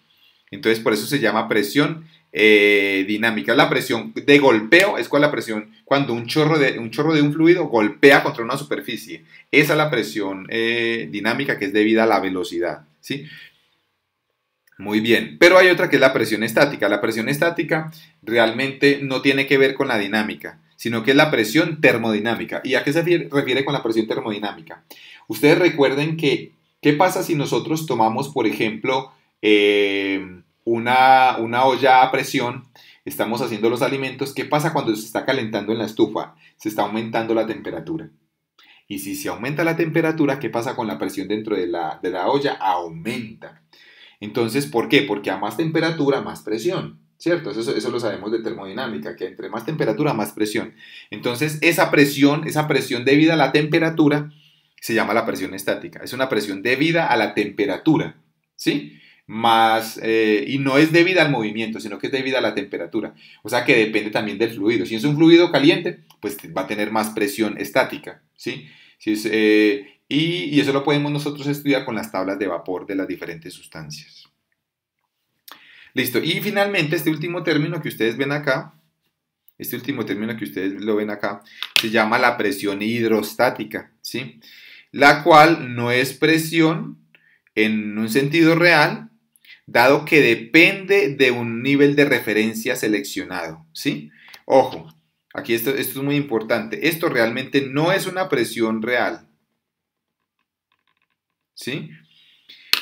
Entonces, por eso se llama presión eh, dinámica. La presión de golpeo es cual la presión cuando un chorro, de, un chorro de un fluido golpea contra una superficie. Esa es la presión eh, dinámica que es debida a la velocidad. ¿sí? Muy bien, pero hay otra que es la presión estática. La presión estática realmente no tiene que ver con la dinámica, sino que es la presión termodinámica. ¿Y a qué se refiere con la presión termodinámica? Ustedes recuerden que, ¿qué pasa si nosotros tomamos, por ejemplo, eh, una, olla a presión, estamos haciendo los alimentos, ¿qué pasa cuando se está calentando en la estufa? Se está aumentando la temperatura. Y si se aumenta la temperatura, ¿qué pasa con la presión dentro de la, olla? Aumenta. Entonces, ¿por qué? Porque a más temperatura, más presión. ¿Cierto? Eso, eso lo sabemos de termodinámica, que entre más temperatura, más presión. Entonces, esa presión, esa presión debida a la temperatura, se llama la presión estática. Es una presión debida a la temperatura. ¿Sí? más, eh, y no es debida al movimiento, sino que es debido a la temperatura. O sea que depende también del fluido. Si es un fluido caliente, pues va a tener más presión estática, ¿sí? Eh, y, eso lo podemos nosotros estudiar con las tablas de vapor de las diferentes sustancias. Listo. Y finalmente, este último término que ustedes ven acá, este último término que ustedes lo ven acá, se llama la presión hidrostática, ¿sí? La cual no es presión en un sentido real, dado que depende de un nivel de referencia seleccionado, ¿sí? Ojo, aquí esto, esto es muy importante, esto realmente no es una presión real, ¿sí?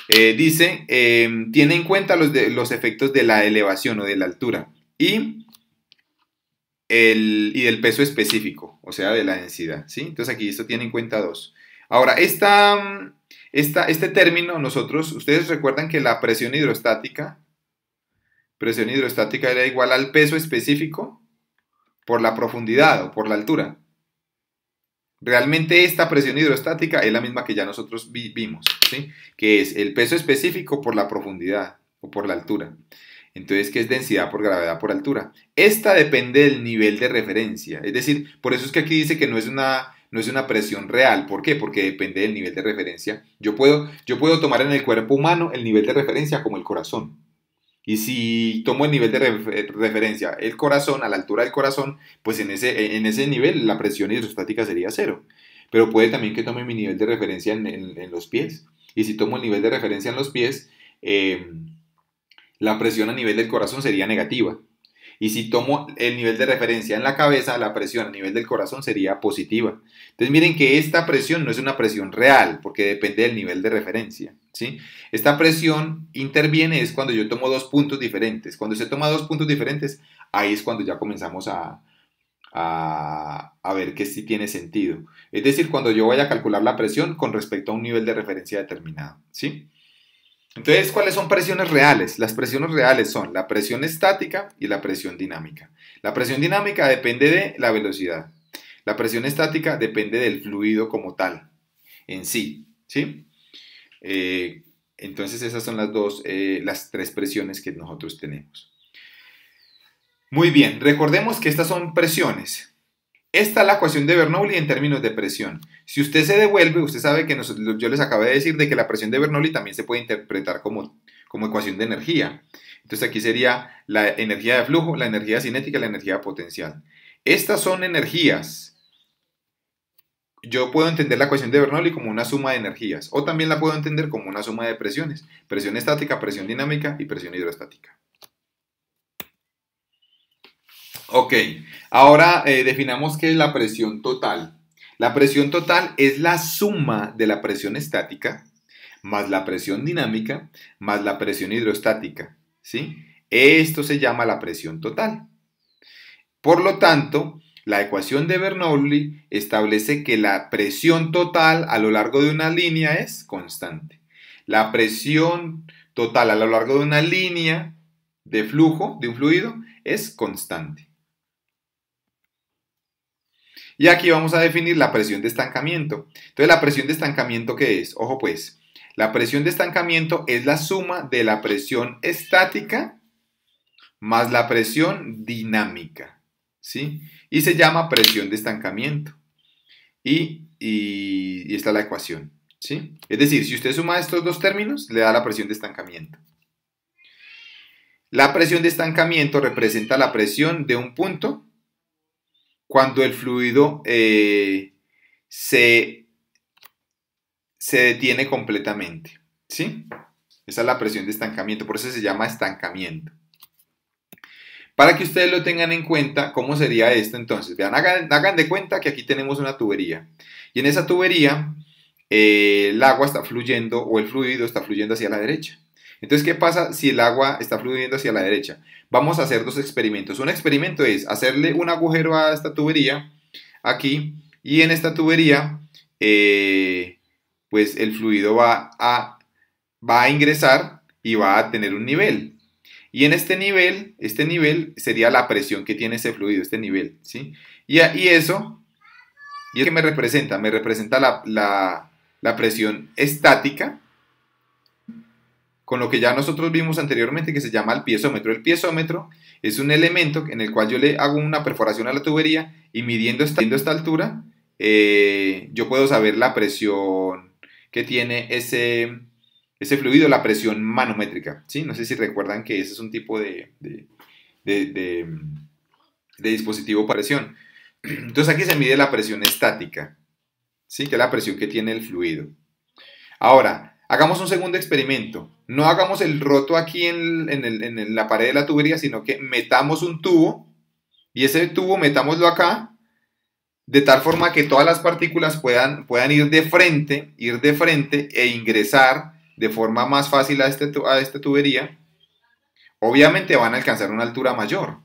Eh, dice, em, tiene en cuenta los, de, los, efectos de la elevación o de la altura y, el, y del peso específico, o sea, de la densidad, ¿sí? Entonces aquí esto tiene en cuenta dos. Ahora, esta, este término, nosotros, ustedes recuerdan que la presión hidrostática, presión hidrostática era igual al peso específico por la profundidad o por la altura. Realmente esta presión hidrostática es la misma que ya nosotros vivimos vimos, ¿sí? que es el peso específico por la profundidad o por la altura. Entonces, ¿qué es densidad por gravedad por altura? Esta depende del nivel de referencia. Es decir, por eso es que aquí dice que no es una no es una presión real. ¿Por qué? Porque depende del nivel de referencia. Yo puedo, yo puedo tomar en el cuerpo humano el nivel de referencia como el corazón. Y si tomo el nivel de eh, referencia, el corazón, a la altura del corazón, pues en ese, en ese nivel la presión hidrostática sería cero. Pero puede también que tome mi nivel de referencia en, los pies. Y si tomo el nivel de referencia en los pies, eh, la presión a nivel del corazón sería negativa. Y si tomo el nivel de referencia en la cabeza, la presión a nivel del corazón sería positiva. Entonces miren que esta presión no es una presión real, porque depende del nivel de referencia. ¿sí? Esta presión interviene es cuando yo tomo dos puntos diferentes. Cuando se toma dos puntos diferentes, ahí es cuando ya comenzamos a, a, ver que sí tiene sentido. Es decir, cuando yo vaya a calcular la presión con respecto a un nivel de referencia determinado, ¿sí? Entonces, ¿cuáles son presiones reales? Las presiones reales son la presión estática y la presión dinámica. La presión dinámica depende de la velocidad. La presión estática depende del fluido como tal, en sí. ¿sí? Eh, entonces, esas son las dos, eh, las tres presiones que nosotros tenemos. Muy bien, recordemos que estas son presiones. Esta es la ecuación de Bernoulli en términos de presión. Si usted se devuelve, usted sabe que yo les acabé de decir de que la presión de Bernoulli también se puede interpretar como, como ecuación de energía. Entonces aquí sería la energía de flujo, la energía cinética y la energía potencial. Estas son energías. Yo puedo entender la ecuación de Bernoulli como una suma de energías o también la puedo entender como una suma de presiones. Presión estática, presión dinámica y presión hidrostática. Ok, ahora eh, definamos qué es la presión total. La presión total es la suma de la presión estática más la presión dinámica más la presión hidrostática. Esto se llama la presión total. Por lo tanto, la ecuación de Bernoulli establece que la presión total a lo largo de una línea es constante. La presión total a lo largo de una línea de flujo, de un fluido, es constante. Y aquí vamos a definir la presión de estancamiento. Entonces, ¿la presión de estancamiento qué es? Ojo pues, la presión de estancamiento es la suma de la presión estática más la presión dinámica, ¿sí? Y se llama presión de estancamiento. Y, y, esta es la ecuación, ¿sí? Es decir, si usted suma estos dos términos, le da la presión de estancamiento. La presión de estancamiento representa la presión de un punto cuando el fluido eh, se, detiene completamente. ¿Sí? Esa es la presión de estancamiento, por eso se llama estancamiento. Para que ustedes lo tengan en cuenta, ¿cómo sería esto entonces? Vean, hagan, de cuenta que aquí tenemos una tubería. Y en esa tubería eh, el agua está fluyendo o el fluido está fluyendo hacia la derecha. Entonces, ¿qué pasa si el agua está fluyendo hacia la derecha? Vamos a hacer dos experimentos. Un experimento es hacerle un agujero a esta tubería, aquí, y en esta tubería, eh, pues el fluido va a, va a ingresar y va a tener un nivel. Y en este nivel, este nivel sería la presión que tiene ese fluido, este nivel, ¿sí? Y, eso, ¿y me representa? Me representa la, la presión estática con lo que ya nosotros vimos anteriormente que se llama el piezómetro. El piezómetro es un elemento en el cual yo le hago una perforación a la tubería y midiendo esta, esta altura eh, yo puedo saber la presión que tiene ese, ese fluido, la presión manométrica. ¿sí? No sé si recuerdan que ese es un tipo de, de, de, dispositivo para presión. Entonces aquí se mide la presión estática, ¿sí? que es la presión que tiene el fluido. Ahora, hagamos un segundo experimento no hagamos el roto aquí en, la pared de la tubería, sino que metamos un tubo y ese tubo metámoslo acá de tal forma que todas las partículas puedan, puedan ir de frente, ir de frente e ingresar de forma más fácil a, este, a esta tubería. Obviamente van a alcanzar una altura mayor.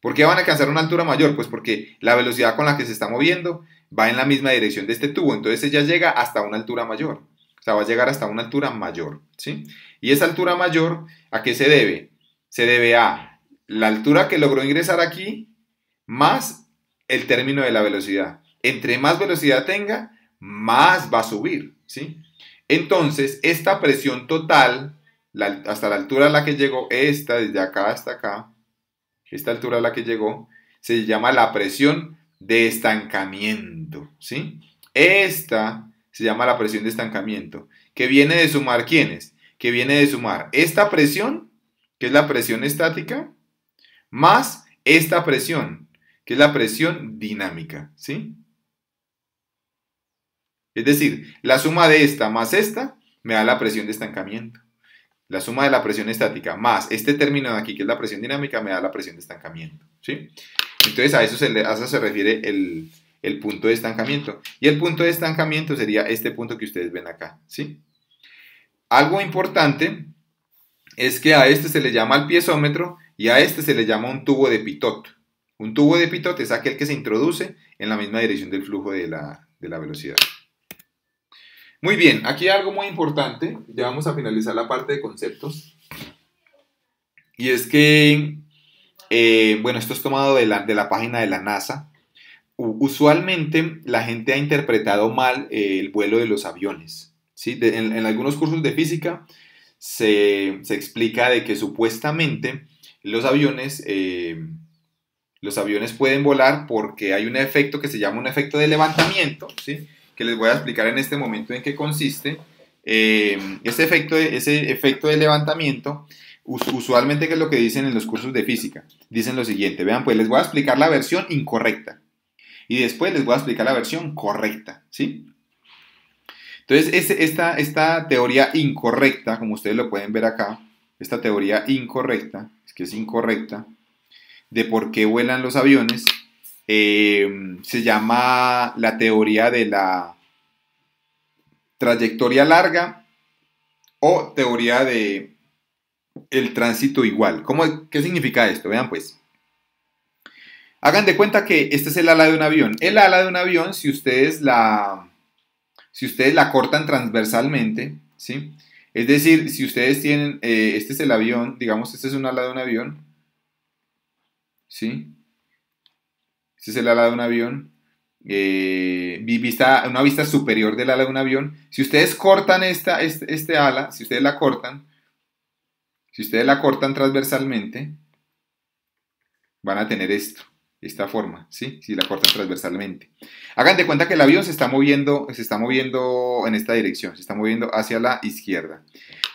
¿Por qué van a alcanzar una altura mayor? Pues porque la velocidad con la que se está moviendo va en la misma dirección de este tubo, entonces ella llega hasta una altura mayor sea, va a llegar hasta una altura mayor, ¿sí? Y esa altura mayor, ¿a qué se debe? Se debe a la altura que logró ingresar aquí más el término de la velocidad. Entre más velocidad tenga, más va a subir, ¿sí? Entonces, esta presión total, hasta la altura a la que llegó, esta, desde acá hasta acá, esta altura a la que llegó, se llama la presión de estancamiento, ¿sí? Esta se llama la presión de estancamiento, que viene de sumar quiénes, que viene de sumar esta presión, que es la presión estática, más esta presión, que es la presión dinámica, ¿sí? Es decir, la suma de esta más esta me da la presión de estancamiento. La suma de la presión estática más este término de aquí, que es la presión dinámica, me da la presión de estancamiento. ¿sí? Entonces a eso, se a eso se refiere el, el punto de estancamiento. Y el punto de estancamiento sería este punto que ustedes ven acá, ¿sí? Algo importante es que a este se le llama el piezómetro y a este se le llama un tubo de pitot. Un tubo de pitot es aquel que se introduce en la misma dirección del flujo de la, velocidad. Muy bien, aquí algo muy importante, ya vamos a finalizar la parte de conceptos, y es que, eh, bueno, esto es tomado de la, de la página de la NASA, usualmente la gente ha interpretado mal eh, el vuelo de los aviones. ¿sí? en, algunos cursos de física se, explica de que supuestamente los aviones, eh, los aviones pueden volar porque hay un efecto que se llama un efecto de levantamiento, ¿sí? que les voy a explicar en este momento en qué consiste. Eh, ese, efecto de, ese efecto de levantamiento usualmente que es lo que dicen en los cursos de física. Dicen lo siguiente, vean, pues les voy a explicar la versión incorrecta. Y después les voy a explicar la versión correcta, ¿sí? Entonces, esta, teoría incorrecta, como ustedes lo pueden ver acá, esta teoría incorrecta, es que es incorrecta, de por qué vuelan los aviones, eh, se llama la teoría de la trayectoria larga o teoría de el tránsito igual. ¿Cómo, ¿Qué significa esto? Vean pues. Hagan de cuenta que este es el ala de un avión. El ala de un avión, si ustedes la, si ustedes la cortan transversalmente, ¿sí? Es decir, si ustedes tienen, eh, este es el avión, digamos, este es un ala de un avión, ¿sí? Este es el ala de un avión, eh, vista, una vista superior del ala de un avión. Si ustedes cortan esta, este, este ala, si ustedes la cortan, si ustedes la cortan transversalmente, van a tener esto esta forma, ¿sí? Si la cortan transversalmente. Hagan de cuenta que el avión se está moviendo, se está moviendo en esta dirección, se está moviendo hacia la izquierda.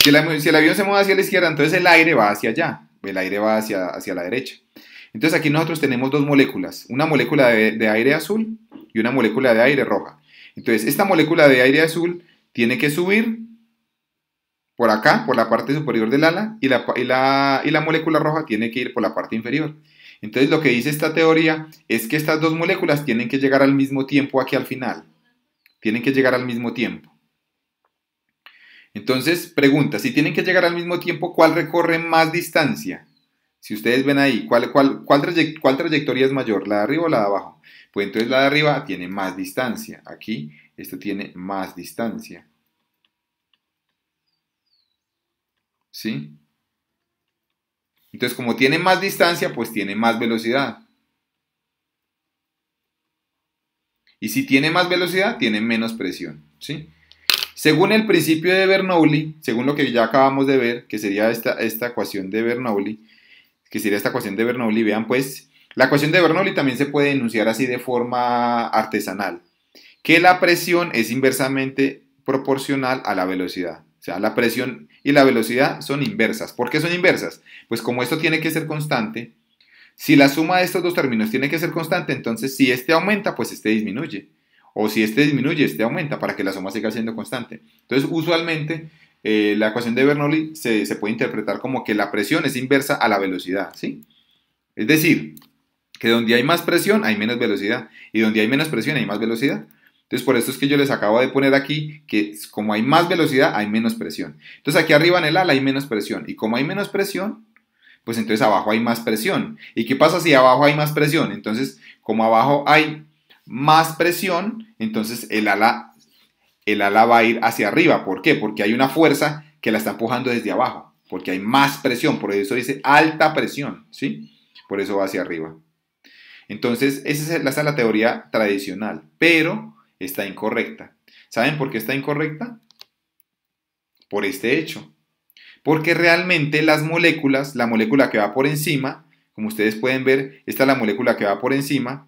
Si el, avión se mueve hacia la izquierda, entonces el aire va hacia allá, el aire va hacia, hacia la derecha. Entonces aquí nosotros tenemos dos moléculas, una molécula de, aire azul y una molécula de aire roja. Entonces esta molécula de aire azul tiene que subir por acá, por la parte superior del ala, y la, y la, y la molécula roja tiene que ir por la parte inferior. Entonces lo que dice esta teoría es que estas dos moléculas tienen que llegar al mismo tiempo aquí al final. Tienen que llegar al mismo tiempo. Entonces, pregunta, si tienen que llegar al mismo tiempo, ¿cuál recorre más distancia? Si ustedes ven ahí, ¿cuál, trayectoria es mayor? ¿La de arriba o la de abajo? Pues entonces la de arriba tiene más distancia. Aquí, esto tiene más distancia. ¿Sí? Entonces, como tiene más distancia, pues tiene más velocidad. Y si tiene más velocidad, tiene menos presión. ¿sí? Según el principio de Bernoulli, según lo que ya acabamos de ver, que sería esta, esta ecuación de Bernoulli, que sería esta ecuación de Bernoulli, vean pues, la ecuación de Bernoulli también se puede enunciar así de forma artesanal, que la presión es inversamente proporcional a la velocidad. O sea, la presión y la velocidad son inversas. ¿Por qué son inversas? Pues como esto tiene que ser constante, si la suma de estos dos términos tiene que ser constante, entonces si este aumenta, pues este disminuye. O si este disminuye, este aumenta para que la suma siga siendo constante. Entonces, usualmente eh, la ecuación de Bernoulli se, se, puede interpretar como que la presión es inversa a la velocidad, ¿sí? Es decir, que donde hay más presión hay menos velocidad y donde hay menos presión hay más velocidad. Entonces, por eso es que yo les acabo de poner aquí que como hay más velocidad, hay menos presión. Entonces, aquí arriba en el ala hay menos presión. Y como hay menos presión, pues entonces abajo hay más presión. ¿Y qué pasa si abajo hay más presión? Entonces, como abajo hay más presión, entonces el ala, el ala va a ir hacia arriba. ¿Por qué? Porque hay una fuerza que la está empujando desde abajo. Porque hay más presión. Por eso dice alta presión. ¿Sí? Por eso va hacia arriba. Entonces, esa es la, esa es la teoría tradicional. Pero está incorrecta. ¿Saben por qué está incorrecta? Por este hecho. Porque realmente las moléculas, la molécula que va por encima, como ustedes pueden ver, esta es la molécula que va por encima,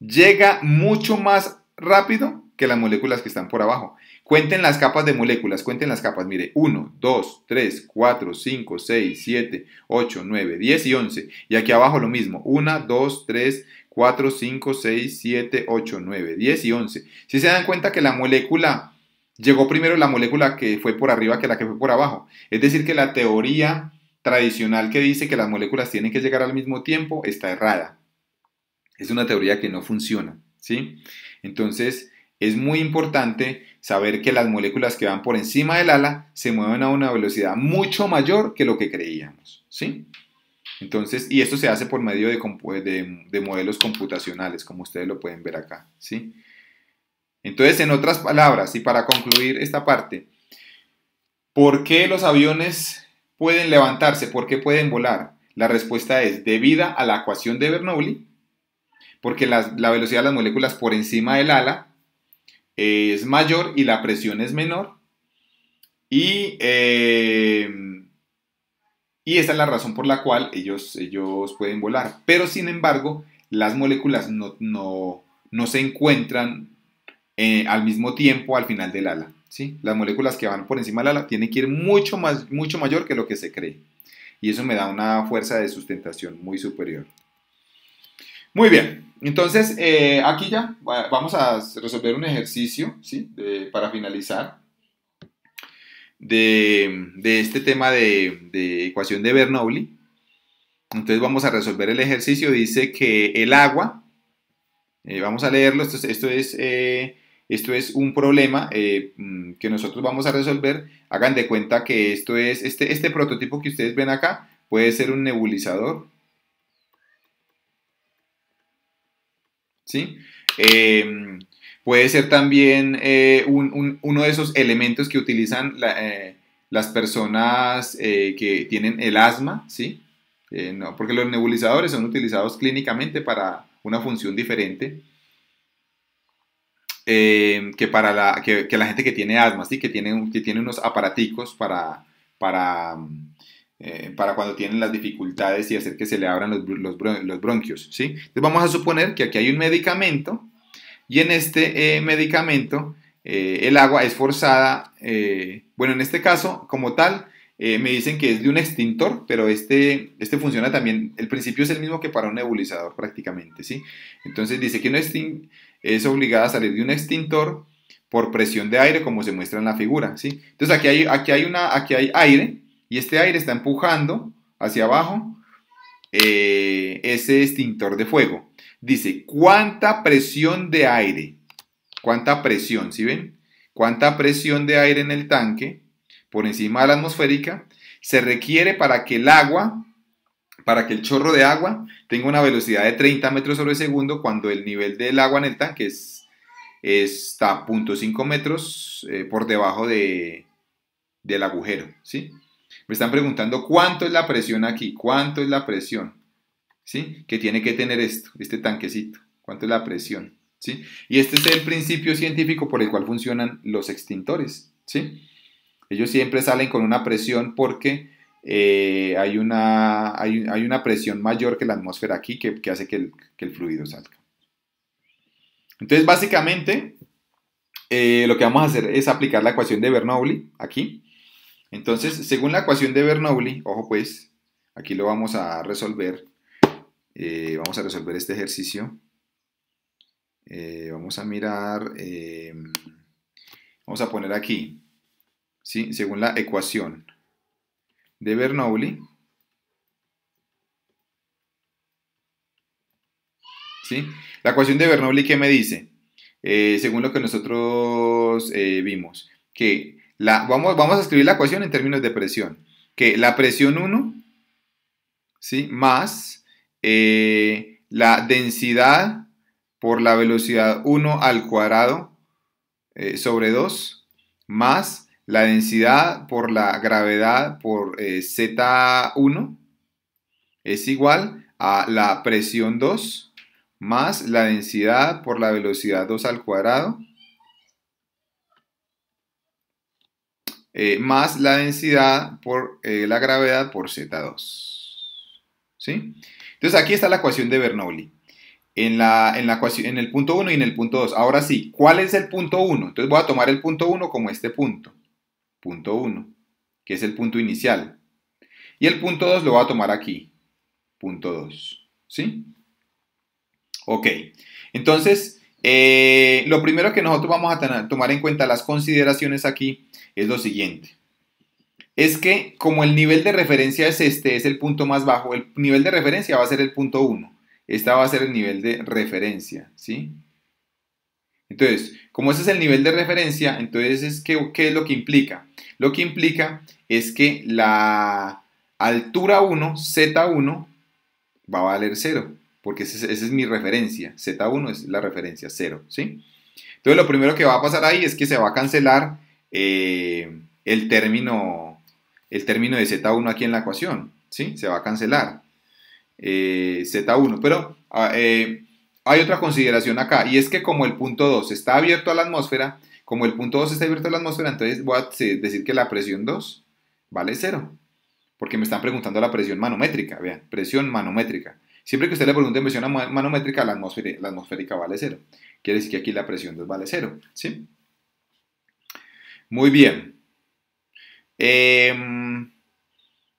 llega mucho más rápido que las moléculas que están por abajo. Cuenten las capas de moléculas, cuenten las capas. Mire, 1, 2, 3, 4, 5, 6, 7, 8, 9, 10 y 11. Y aquí abajo lo mismo. 1, 2, 3, 4, 5, 6, 7, 8, 9, 10 y 11. Si se dan cuenta que la molécula llegó primero la molécula que fue por arriba que la que fue por abajo. Es decir, que la teoría tradicional que dice que las moléculas tienen que llegar al mismo tiempo está errada. Es una teoría que no funciona, ¿sí? Entonces, es muy importante saber que las moléculas que van por encima del ala se mueven a una velocidad mucho mayor que lo que creíamos, ¿sí? Entonces, y esto se hace por medio de, modelos computacionales, como ustedes lo pueden ver acá, ¿sí? Entonces, en otras palabras, y para concluir esta parte, ¿por qué los aviones pueden levantarse? ¿Por qué pueden volar? La respuesta es debida a la ecuación de Bernoulli, porque la, velocidad de las moléculas por encima del ala es mayor y la presión es menor. Y eh, y esa es la razón por la cual ellos, ellos pueden volar. Pero sin embargo, las moléculas no, no, se encuentran eh, al mismo tiempo al final del ala. ¿sí? Las moléculas que van por encima del ala tienen que ir mucho, más, mucho mayor que lo que se cree. Y eso me da una fuerza de sustentación muy superior. Muy bien, entonces eh, aquí ya vamos a resolver un ejercicio ¿sí? para finalizar de, este tema de, ecuación de Bernoulli. Entonces vamos a resolver el ejercicio. Dice que el agua, eh, vamos a leerlo, esto, es, esto es eh, un problema eh, mm, que nosotros vamos a resolver. Hagan de cuenta que esto es, este, este prototipo que ustedes ven acá puede ser un nebulizador. ¿Sí? Puede ser también eh, uno de esos elementos que utilizan eh, las personas eh, que tienen el asma, ¿sí? porque los nebulizadores son utilizados clínicamente para una función diferente que para la, gente que tiene asma, ¿sí? Que tiene, que tiene unos aparaticos para, para, para, cuando tienen las dificultades y hacer que se le abran los, los bronquios, ¿sí? Entonces vamos a suponer que aquí hay un medicamento y en este eh, medicamento, eh, el agua es forzada, eh, bueno, en este caso, como tal, me dicen que es de un extintor, pero este, este funciona también, el principio es el mismo que para un nebulizador prácticamente, ¿sí? Entonces dice que es obligada a salir de un extintor por presión de aire, como se muestra en la figura, ¿sí? Entonces aquí hay, aquí hay, una, aquí hay aire, y este aire está empujando hacia abajo eh, ese extintor de fuego. Dice, ¿cuánta presión de aire? ¿Cuánta presión? si ven? ¿Cuánta presión de aire en el tanque por encima de la atmosférica se requiere para que el agua, para que el chorro de agua tenga una velocidad de 30 metros sobre segundo cuando el nivel del agua en el tanque está a 0.5 metros eh, por debajo de, del agujero, ¿sí? Me están preguntando cuánto es la presión aquí, cuánto es la presión, ¿sí? Que tiene que tener esto, este tanquecito, cuánto es la presión, ¿sí? Y este es el principio científico por el cual funcionan los extintores, ¿sí? Ellos siempre salen con una presión porque eh, hay, una, hay, una presión mayor que la atmósfera aquí que, hace que el, fluido salga. Entonces, básicamente, eh, lo que vamos a hacer es aplicar la ecuación de Bernoulli aquí. Entonces, según la ecuación de Bernoulli, ojo pues, aquí lo vamos a resolver. Eh, vamos a resolver este ejercicio. Eh, vamos a mirar, eh, vamos a poner aquí, ¿sí? según la ecuación de Bernoulli, ¿sí? la ecuación de Bernoulli, ¿qué me dice? según lo que nosotros vimos, que vamos, a escribir la ecuación en términos de presión. Que la presión 1, ¿sí? Más eh, la densidad por la velocidad 1 al cuadrado eh, sobre 2, más la densidad por la gravedad por eh, Z1 es igual a la presión 2 más la densidad por la velocidad 2 al cuadrado Eh, más la densidad por eh, la gravedad por Z2. ¿Sí? Entonces aquí está la ecuación de Bernoulli. En, en, en el punto 1 y en el punto 2. Ahora sí, ¿cuál es el punto 1? Entonces voy a tomar el punto 1 como este punto. Punto 1, que es el punto inicial. Y el punto 2 lo voy a tomar aquí. Punto 2. ¿Sí? Ok. Entonces, eh, lo primero que nosotros vamos a tomar en cuenta las consideraciones aquí es lo siguiente. Es que como el nivel de referencia es este, es el punto más bajo, el nivel de referencia va a ser el punto 1. Esta va a ser el nivel de referencia, ¿sí? Entonces, como ese es el nivel de referencia, entonces, ¿qué, ¿qué, es lo que implica? Lo que implica es que la altura 1, Z1, va a valer 0, porque esa es, es mi referencia. Z1 es la referencia 0, ¿sí? Entonces, lo primero que va a pasar ahí es que se va a cancelar eh, el, término, el término de Z1 aquí en la ecuación, ¿sí? Se va a cancelar eh, Z1. Pero ah, eh, hay otra consideración acá, y es que como el punto 2 está abierto a la atmósfera, como el punto 2 está abierto a la atmósfera, entonces voy a decir que la presión 2 vale 0. Porque me están preguntando la presión manométrica, vean, presión manométrica. Siempre que usted le pregunte presión manométrica, la, atmósfera, la atmosférica vale 0. Quiere decir que aquí la presión 2 vale 0, ¿sí? Muy bien. Em,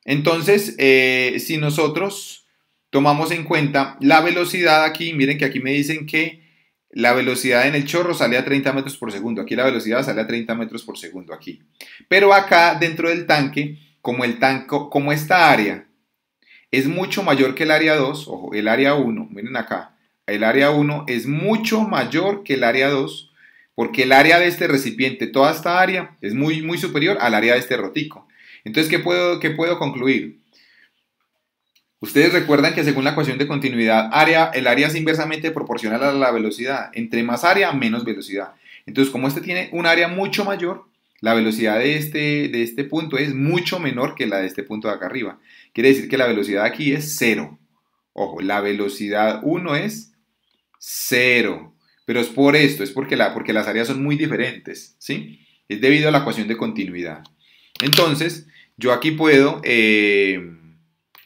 entonces, eh, si nosotros tomamos en cuenta la velocidad aquí, miren que aquí me dicen que la velocidad en el chorro sale a 30 metros por segundo. Aquí la velocidad sale a 30 metros por segundo aquí. Pero acá dentro del tanque, como, el tanco, como esta área es mucho mayor que el área 2, ojo, el área 1, miren acá, el área 1 es mucho mayor que el área 2, porque el área de este recipiente, toda esta área, es muy, muy superior al área de este rotico. Entonces, ¿qué puedo, puedo concluir? Ustedes recuerdan que según la ecuación de continuidad, área, el área es inversamente proporcional a la velocidad. Entre más área, menos velocidad. Entonces, como este tiene un área mucho mayor, la velocidad de este, de este punto es mucho menor que la de este punto de acá arriba. Quiere decir que la velocidad aquí es cero. Ojo, la velocidad 1 es cero. Pero es por esto, es porque, las áreas son muy diferentes, ¿sí? Es debido a la ecuación de continuidad. Entonces, yo aquí puedo eh,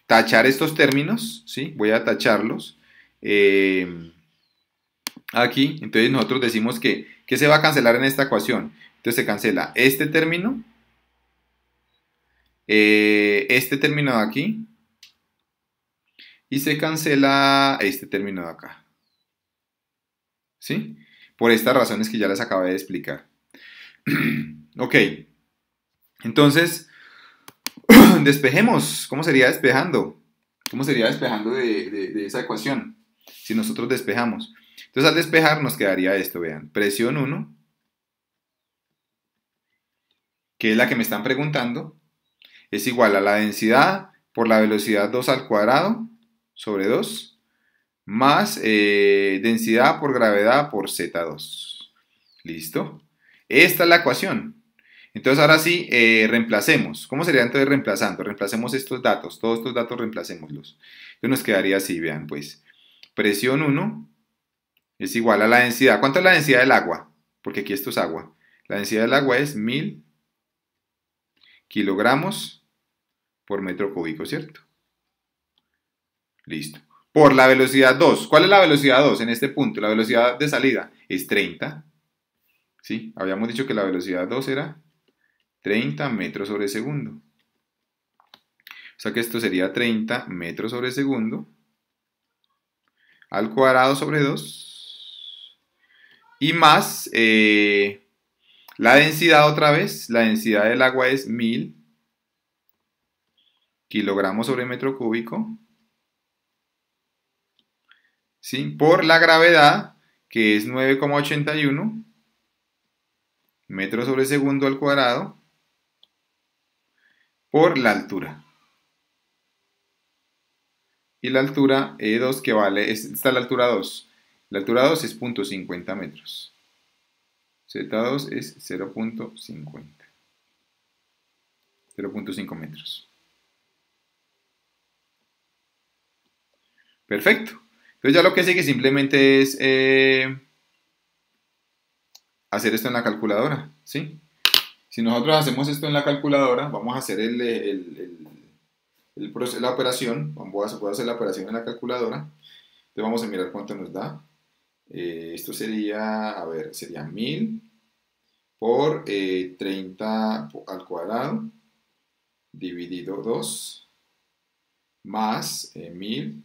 tachar estos términos, ¿sí? Voy a tacharlos. Eh, aquí, entonces nosotros decimos que, se va a cancelar en esta ecuación? Entonces se cancela este término, eh, este término de aquí, y se cancela este término de acá. ¿sí? Por estas razones que ya les acabé de explicar. ok, entonces, despejemos. ¿Cómo sería despejando? ¿Cómo sería despejando de, de esa ecuación? Si nosotros despejamos. Entonces al despejar nos quedaría esto, vean, presión 1, que es la que me están preguntando, es igual a la densidad por la velocidad 2 al cuadrado sobre 2 más eh, densidad por gravedad por Z2. ¿Listo? Esta es la ecuación. Entonces ahora sí, eh, reemplacemos. ¿Cómo sería entonces reemplazando? Reemplacemos estos datos, todos estos datos reemplacémoslos. Entonces nos quedaría así, vean pues. Presión 1 es igual a la densidad. ¿Cuánto es la densidad del agua? Porque aquí esto es agua. La densidad del agua es 1000 kilogramos por metro cúbico, ¿cierto? Listo por la velocidad 2. ¿Cuál es la velocidad 2 en este punto? La velocidad de salida es 30. Habíamos dicho que la velocidad 2 era 30 metros sobre segundo. O sea que esto sería 30 metros sobre segundo al cuadrado sobre 2 y más eh, la densidad otra vez, la densidad del agua es 1000 kilogramos sobre metro cúbico ¿sí? por la gravedad, que es 9,81 metros sobre segundo al cuadrado, por la altura. Y la altura E2 que vale, está la altura 2. La altura 2 es 0.50 metros. Z2 es 0.50. 0.5 metros. Perfecto. Entonces ya lo que sé que simplemente es eh, hacer esto en la calculadora, ¿sí? Si nosotros hacemos esto en la calculadora, vamos a hacer el, la operación, vamos a hacer la operación en la calculadora. Entonces vamos a mirar cuánto nos da. Eh, esto sería, a ver, sería 1000 por 30 eh, al cuadrado dividido 2 más 1000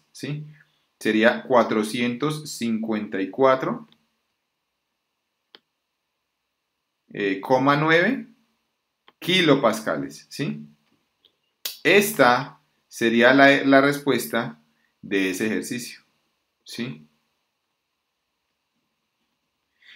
¿sí? Sería 454,9 eh, kilopascales, ¿sí? Esta sería la, la, respuesta de ese ejercicio, ¿sí?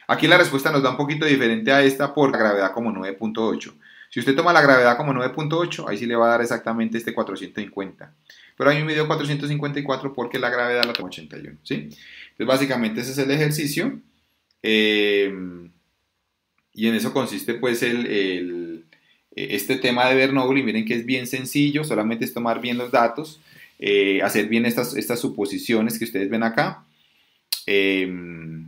Aquí la respuesta nos da un poquito diferente a esta por la gravedad como 9.8. Si usted toma la gravedad como 9.8, ahí sí le va a dar exactamente este 450. Pero a mí me dio 454 porque la gravedad la tengo 81, ¿sí? Entonces, básicamente ese es el ejercicio. Em, y en eso consiste, pues, el, eh, este tema de Bernoulli. Miren que es bien sencillo, solamente es tomar bien los datos, eh, hacer bien estas, estas suposiciones que ustedes ven acá. Em,